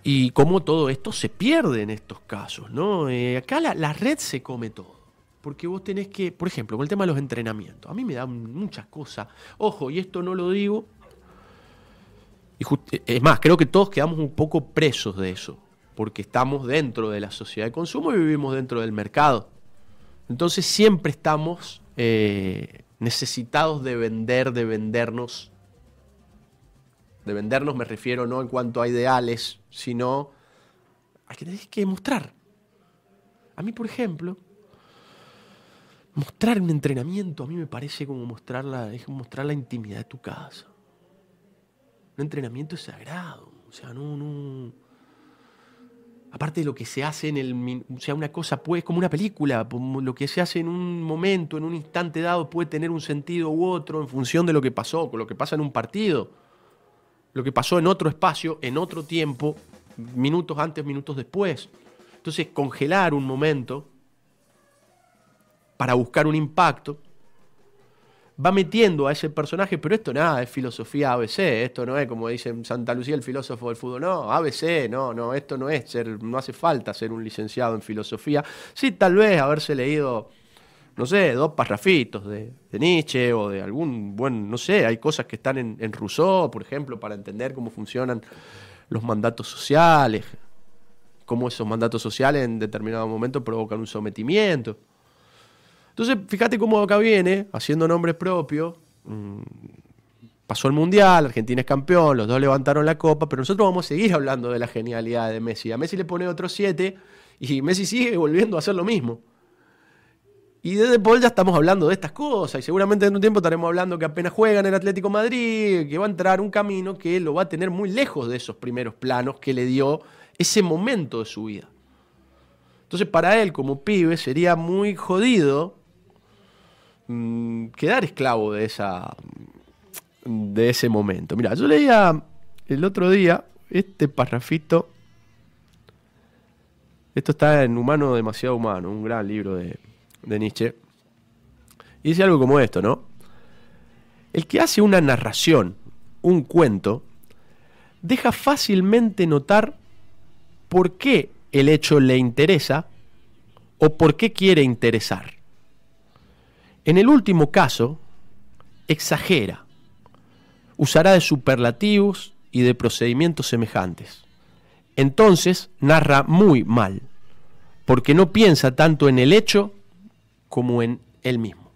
[SPEAKER 1] Y cómo todo esto se pierde en estos casos, ¿no? Eh, acá la red se come todo. Porque vos tenés que, por ejemplo, con el tema de los entrenamientos, a mí me dan muchas cosas. Ojo, y esto no lo digo. Eh, es más, creo que todos quedamos un poco presos de eso, porque estamos dentro de la sociedad de consumo y vivimos dentro del mercado. Entonces siempre estamos eh, necesitados de vender, de vendernos. De vendernos me refiero no en cuanto a ideales, sino a que tenés que demostrar. A mí, por ejemplo, Mostrar un entrenamiento a mí me parece como mostrar la, es mostrar la intimidad de tu casa. Un entrenamiento es sagrado. O sea, no, no. Aparte de lo que se hace en el. O sea, una cosa puede. como una película. Lo que se hace en un momento, en un instante dado, puede tener un sentido u otro en función de lo que pasó, con lo que pasa en un partido. Lo que pasó en otro espacio, en otro tiempo, minutos antes, minutos después. Entonces, congelar un momento para buscar un impacto, va metiendo a ese personaje, pero esto nada, es filosofía ABC, esto no es como dice Santa Lucía el filósofo del fútbol, no, ABC, no, no, esto no es ser, no hace falta ser un licenciado en filosofía, sí tal vez haberse leído, no sé, dos parrafitos de, Nietzsche o de algún, bueno, no sé, hay cosas que están en, en Rousseau, por ejemplo, para entender cómo funcionan los mandatos sociales, cómo esos mandatos sociales en determinado momento provocan un sometimiento. Entonces, fíjate cómo acá viene, haciendo nombres propios. Mm, pasó el Mundial, Argentina es campeón, los dos levantaron la copa, pero nosotros vamos a seguir hablando de la genialidad de Messi. A Messi le pone otro siete y Messi sigue volviendo a hacer lo mismo. Y desde Paul ya estamos hablando de estas cosas y seguramente en un tiempo estaremos hablando que apenas juega en el Atlético Madrid, que va a entrar un camino que lo va a tener muy lejos de esos primeros planos que le dio ese momento de su vida. Entonces para él como pibe sería muy jodido Mm, quedar esclavo de, esa, de ese momento. Mira, yo leía el otro día este parrafito. Esto está en Humano Demasiado Humano, un gran libro de, de Nietzsche. Y dice algo como esto, ¿no? El que hace una narración, un cuento, deja fácilmente notar por qué el hecho le interesa o por qué quiere interesar. En el último caso, exagera, usará de superlativos y de procedimientos semejantes. Entonces narra muy mal, porque no piensa tanto en el hecho como en él mismo.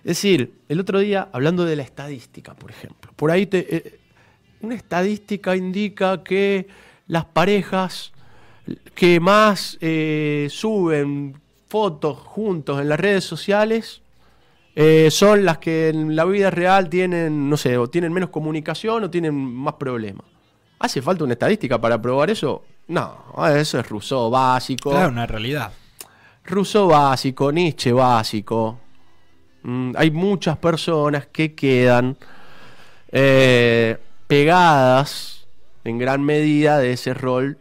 [SPEAKER 1] Es decir, el otro día, hablando de la estadística, por ejemplo, por ahí te, eh, una estadística indica que las parejas que más eh, suben fotos juntos en las redes sociales eh, son las que en la vida real tienen, no sé, o tienen menos comunicación o tienen más problemas. ¿Hace falta una estadística para probar eso? No, eso es ruso básico. Claro, una realidad. Ruso básico, Nietzsche básico. Mm, hay muchas personas que quedan eh, pegadas en gran medida de ese rol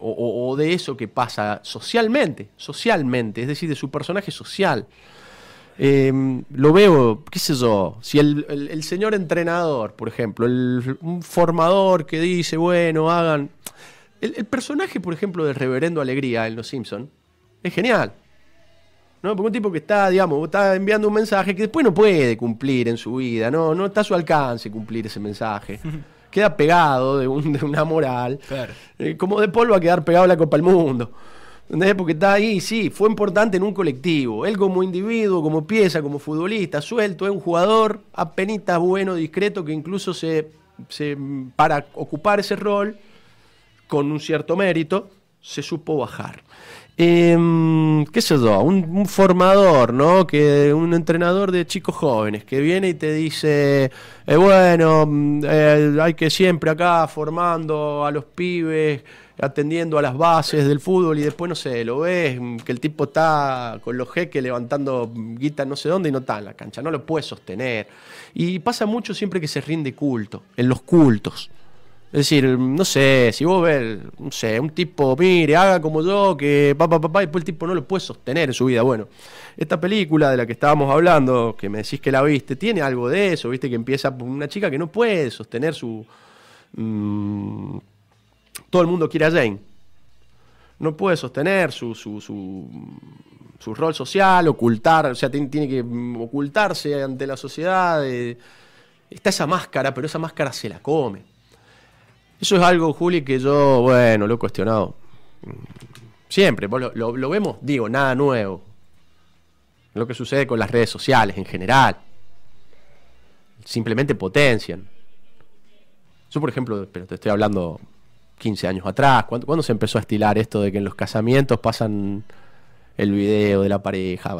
[SPEAKER 1] o, de eso que pasa socialmente, socialmente, es decir, de su personaje social. Em, lo veo, qué sé yo, si el, señor entrenador, por ejemplo, el, un formador que dice, bueno, hagan... El, personaje, por ejemplo, del reverendo Alegría en Los Simpson es genial. ¿no? Porque un tipo que está, digamos, está enviando un mensaje que después no puede cumplir en su vida, no, no está a su alcance cumplir ese mensaje. queda pegado de, una moral. Eh, como De polvo a quedar pegado la Copa del Mundo. ¿Entendés? Porque está ahí, sí, fue importante en un colectivo. Él como individuo, como pieza, como futbolista, suelto, es un jugador apenas bueno, discreto, que incluso se, para ocupar ese rol, con un cierto mérito, se supo bajar. Eh, ¿Qué sé yo? Un, formador, ¿no? Que un entrenador de chicos jóvenes que viene y te dice, eh, bueno, mm, eh, hay que siempre acá formando a los pibes, atendiendo a las bases del fútbol y después, no sé, lo ves, mm, que el tipo está con los jeques levantando mm, guita no sé dónde y no está en la cancha, no lo puede sostener. Y pasa mucho siempre que se rinde culto, en los cultos. Es decir, no sé, si vos ves, no sé, un tipo, mire, haga como yo, que papá, papá, pa, y después el tipo no lo puede sostener en su vida. Bueno, esta película de la que estábamos hablando, que me decís que la viste, tiene algo de eso, viste, que empieza una chica que no puede sostener su. Mm, todo el mundo quiere a Jane. No puede sostener su, su, su, su rol social, ocultar, o sea, tiene que mm, ocultarse ante la sociedad. Eh, está esa máscara, pero esa máscara se la come eso es algo, Juli, que yo, bueno, lo he cuestionado. Siempre, lo, vemos, digo, nada nuevo. Lo que sucede con las redes sociales en general. Simplemente potencian. Yo, por ejemplo, pero te estoy hablando 15 años atrás, ¿cuándo, se empezó a estilar esto de que en los casamientos pasan el video de la pareja?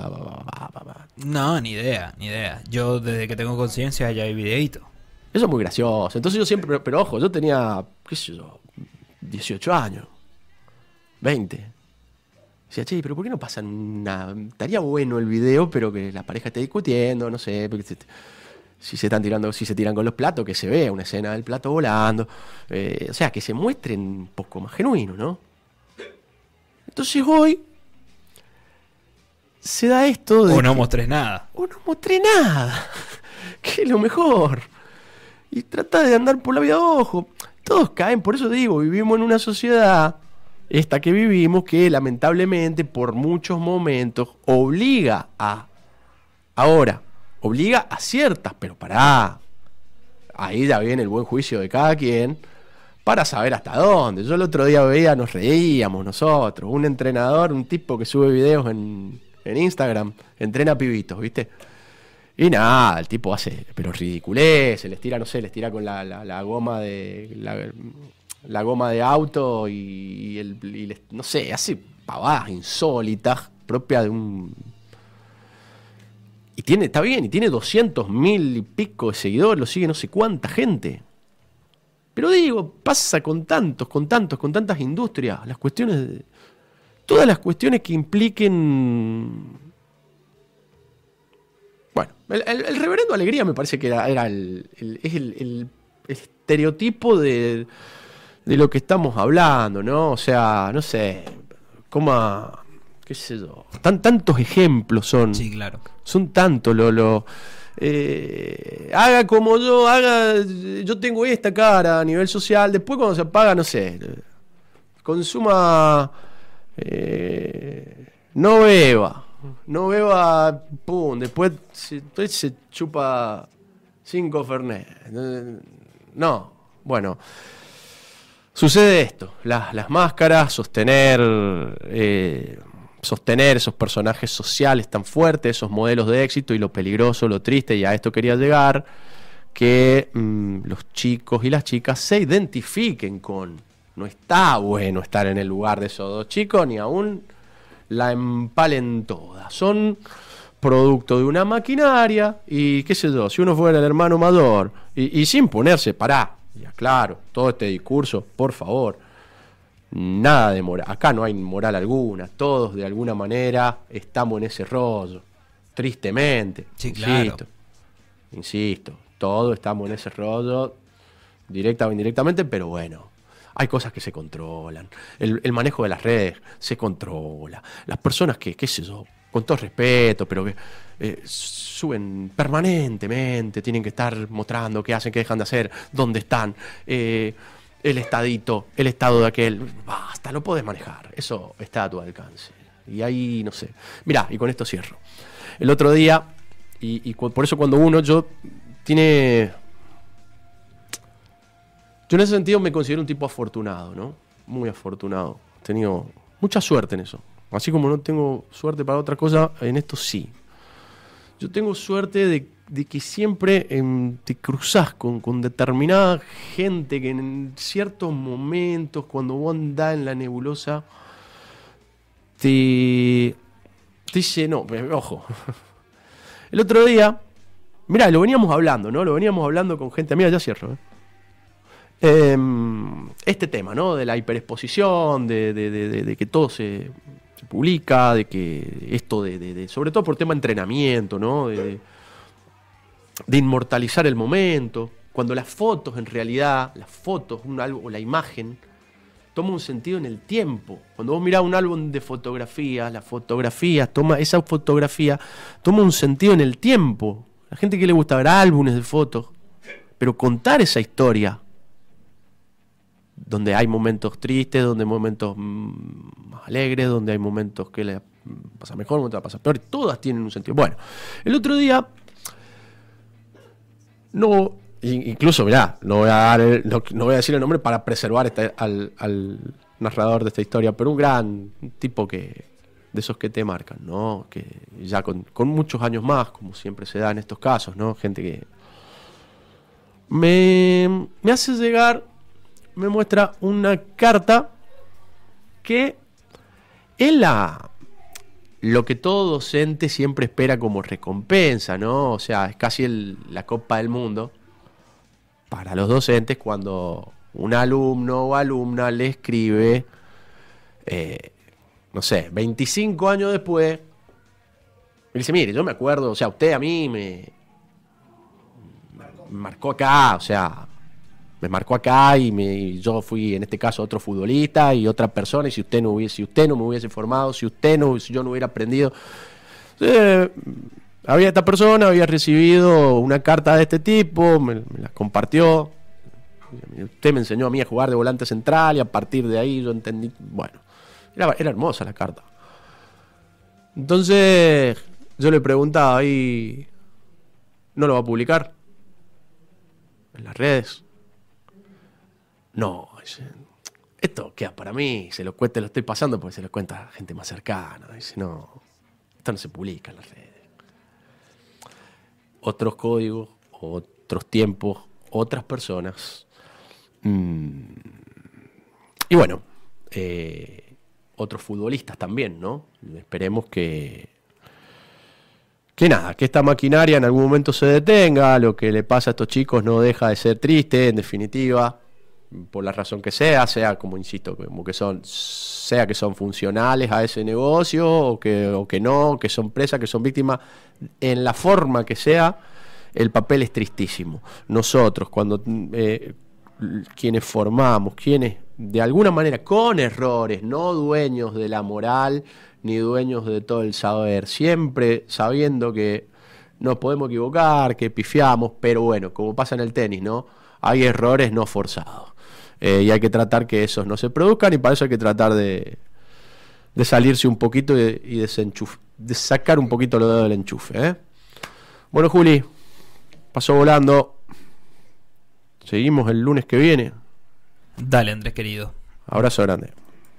[SPEAKER 2] no, ni idea,
[SPEAKER 1] ni idea. Yo desde que tengo conciencia ya hay videito. Eso es muy gracioso. Entonces yo siempre, pero, ojo, yo tenía, qué sé yo, 18 años, 20. Decía, che, pero ¿por qué no pasa nada Estaría bueno el video, pero que la pareja esté discutiendo, no sé, porque si se están tirando, si se tiran con los platos, que se vea una escena del plato volando. Eh, o sea, que se muestren un poco más genuino ¿no? Entonces hoy se da esto de... no mostré nada. O no mostré nada. que es lo mejor y trata de andar por la vida ojo. Todos caen, por eso digo, vivimos en una sociedad, esta que vivimos, que lamentablemente por muchos momentos obliga a... Ahora, obliga a ciertas, pero pará. Ahí ya viene el buen juicio de cada quien para saber hasta dónde. Yo el otro día veía, nos reíamos nosotros, un entrenador, un tipo que sube videos en, en Instagram, entrena pibitos, ¿viste? Y nada, el tipo hace, pero ridiculez, se les tira, no sé, les tira con la, goma de. La, goma de auto y, no sé, hace pavadas insólitas, propia de un. Y tiene, está bien, y tiene 200 mil y pico de seguidores, lo sigue no sé cuánta gente. Pero digo, pasa con tantos, con tantos, con tantas industrias, las cuestiones. De, todas las cuestiones que impliquen bueno, el, reverendo Alegría me parece que era, el, estereotipo de, de lo que estamos hablando, ¿no? O sea, no sé, coma, qué sé yo. tantos ejemplos son. Sí, claro. Son tantos lo, lo eh, haga como yo, haga, yo tengo esta cara a nivel social, después cuando se apaga, no sé, consuma, eh, no beba, no veo pum, después se, chupa cinco Fernet. No, bueno. Sucede esto, las, máscaras, sostener, eh, sostener esos personajes sociales tan fuertes, esos modelos de éxito y lo peligroso, lo triste, y a esto quería llegar, que mm, los chicos y las chicas se identifiquen con. No está bueno estar en el lugar de esos dos chicos, ni aún la empalen toda. Son producto de una maquinaria y qué sé yo, si uno fuera el hermano mayor y, sin ponerse, para, ya claro, todo este discurso, por favor, nada de moral, acá no hay moral alguna, todos de alguna manera estamos en ese rollo, tristemente, insisto, todos estamos en ese rollo, directa o indirectamente, pero bueno, hay cosas que se controlan. El, manejo de las redes se controla. Las personas que, qué sé yo, con todo respeto, pero que eh, suben permanentemente, tienen que estar mostrando qué hacen, qué dejan de hacer, dónde están, eh, el estadito, el estado de aquel. Basta, lo puedes manejar. Eso está a tu alcance. Y ahí, no sé. Mirá, y con esto cierro. El otro día, y, y por eso cuando uno, yo, tiene yo en ese sentido me considero un tipo afortunado, ¿no? Muy afortunado. He tenido mucha suerte en eso. Así como no tengo suerte para otra cosa, en esto sí. Yo tengo suerte de, que siempre em, te cruzas con, con, determinada gente que en ciertos momentos, cuando vos andás en la nebulosa, te, te no. Eh, ojo. El otro día, mira, lo veníamos hablando, ¿no? Lo veníamos hablando con gente. Mira, ya cierro, ¿eh? Em, este tema, ¿no? De la hiperexposición, de, que todo se, publica, de que esto de, sobre todo por tema entrenamiento, ¿no? De, inmortalizar el momento, cuando las fotos en realidad, las fotos, un álbum, o la imagen, toma un sentido en el tiempo. Cuando vos mirás un álbum de fotografías, las fotografías, toma esa fotografía, toma un sentido en el tiempo. La gente que le gusta ver álbumes de fotos, pero contar esa historia donde hay momentos tristes, donde hay momentos mm, más alegres, donde hay momentos que le pasa mejor, momentos que le pasa peor, todas tienen un sentido. Bueno, el otro día, no, incluso, mirá, no voy a, dar no, voy a decir el nombre para preservar este, al, narrador de esta historia, pero un gran tipo que de esos que te marcan, ¿no? Que ya con, muchos años más, como siempre se da en estos casos, ¿no? Gente que me, me hace llegar me muestra una carta que es la lo que todo docente siempre espera como recompensa, ¿no? O sea, es casi la copa del mundo para los docentes cuando un alumno o alumna le escribe, eh, no sé, 25 años después, Y dice, mire, yo me acuerdo, o sea, usted a mí me marcó acá, o sea, me marcó acá y, me, yo fui en este caso otro futbolista y otra persona y si usted no hubiese, usted no me hubiese formado, si usted no, yo no hubiera aprendido, eh, había esta persona, había recibido una carta de este tipo, me, la compartió, usted me enseñó a mí a jugar de volante central y a partir de ahí yo entendí, bueno, era, era hermosa la carta. Entonces yo le preguntaba y no lo va a publicar en las redes no, esto queda para mí, se lo cuente, lo estoy pasando porque se lo cuenta gente más cercana. Dice, no, esto no se publica en las redes. Otros códigos, otros tiempos, otras personas. Mm, y bueno, eh, otros futbolistas también, ¿no? Esperemos que, que nada, que esta maquinaria en algún momento se detenga, lo que le pasa a estos chicos no deja de ser triste, en definitiva por la razón que sea, sea como insisto, como que son, sea que son funcionales a ese negocio o que, no, que son presas, que son víctimas, en la forma que sea, el papel es tristísimo. Nosotros, cuando mm, eh, quienes formamos, quienes de alguna manera con errores, no dueños de la moral ni dueños de todo el saber, siempre sabiendo que nos podemos equivocar, que pifiamos, pero bueno, como pasa en el tenis, ¿no? Hay errores no forzados. Eh, y hay que tratar que esos no se produzcan y para eso hay que tratar de, de salirse un poquito y, de sacar un poquito lo dedos del enchufe. ¿eh? Bueno, Juli, pasó volando. Seguimos el lunes que viene.
[SPEAKER 2] Dale, Andrés, querido.
[SPEAKER 1] Abrazo grande.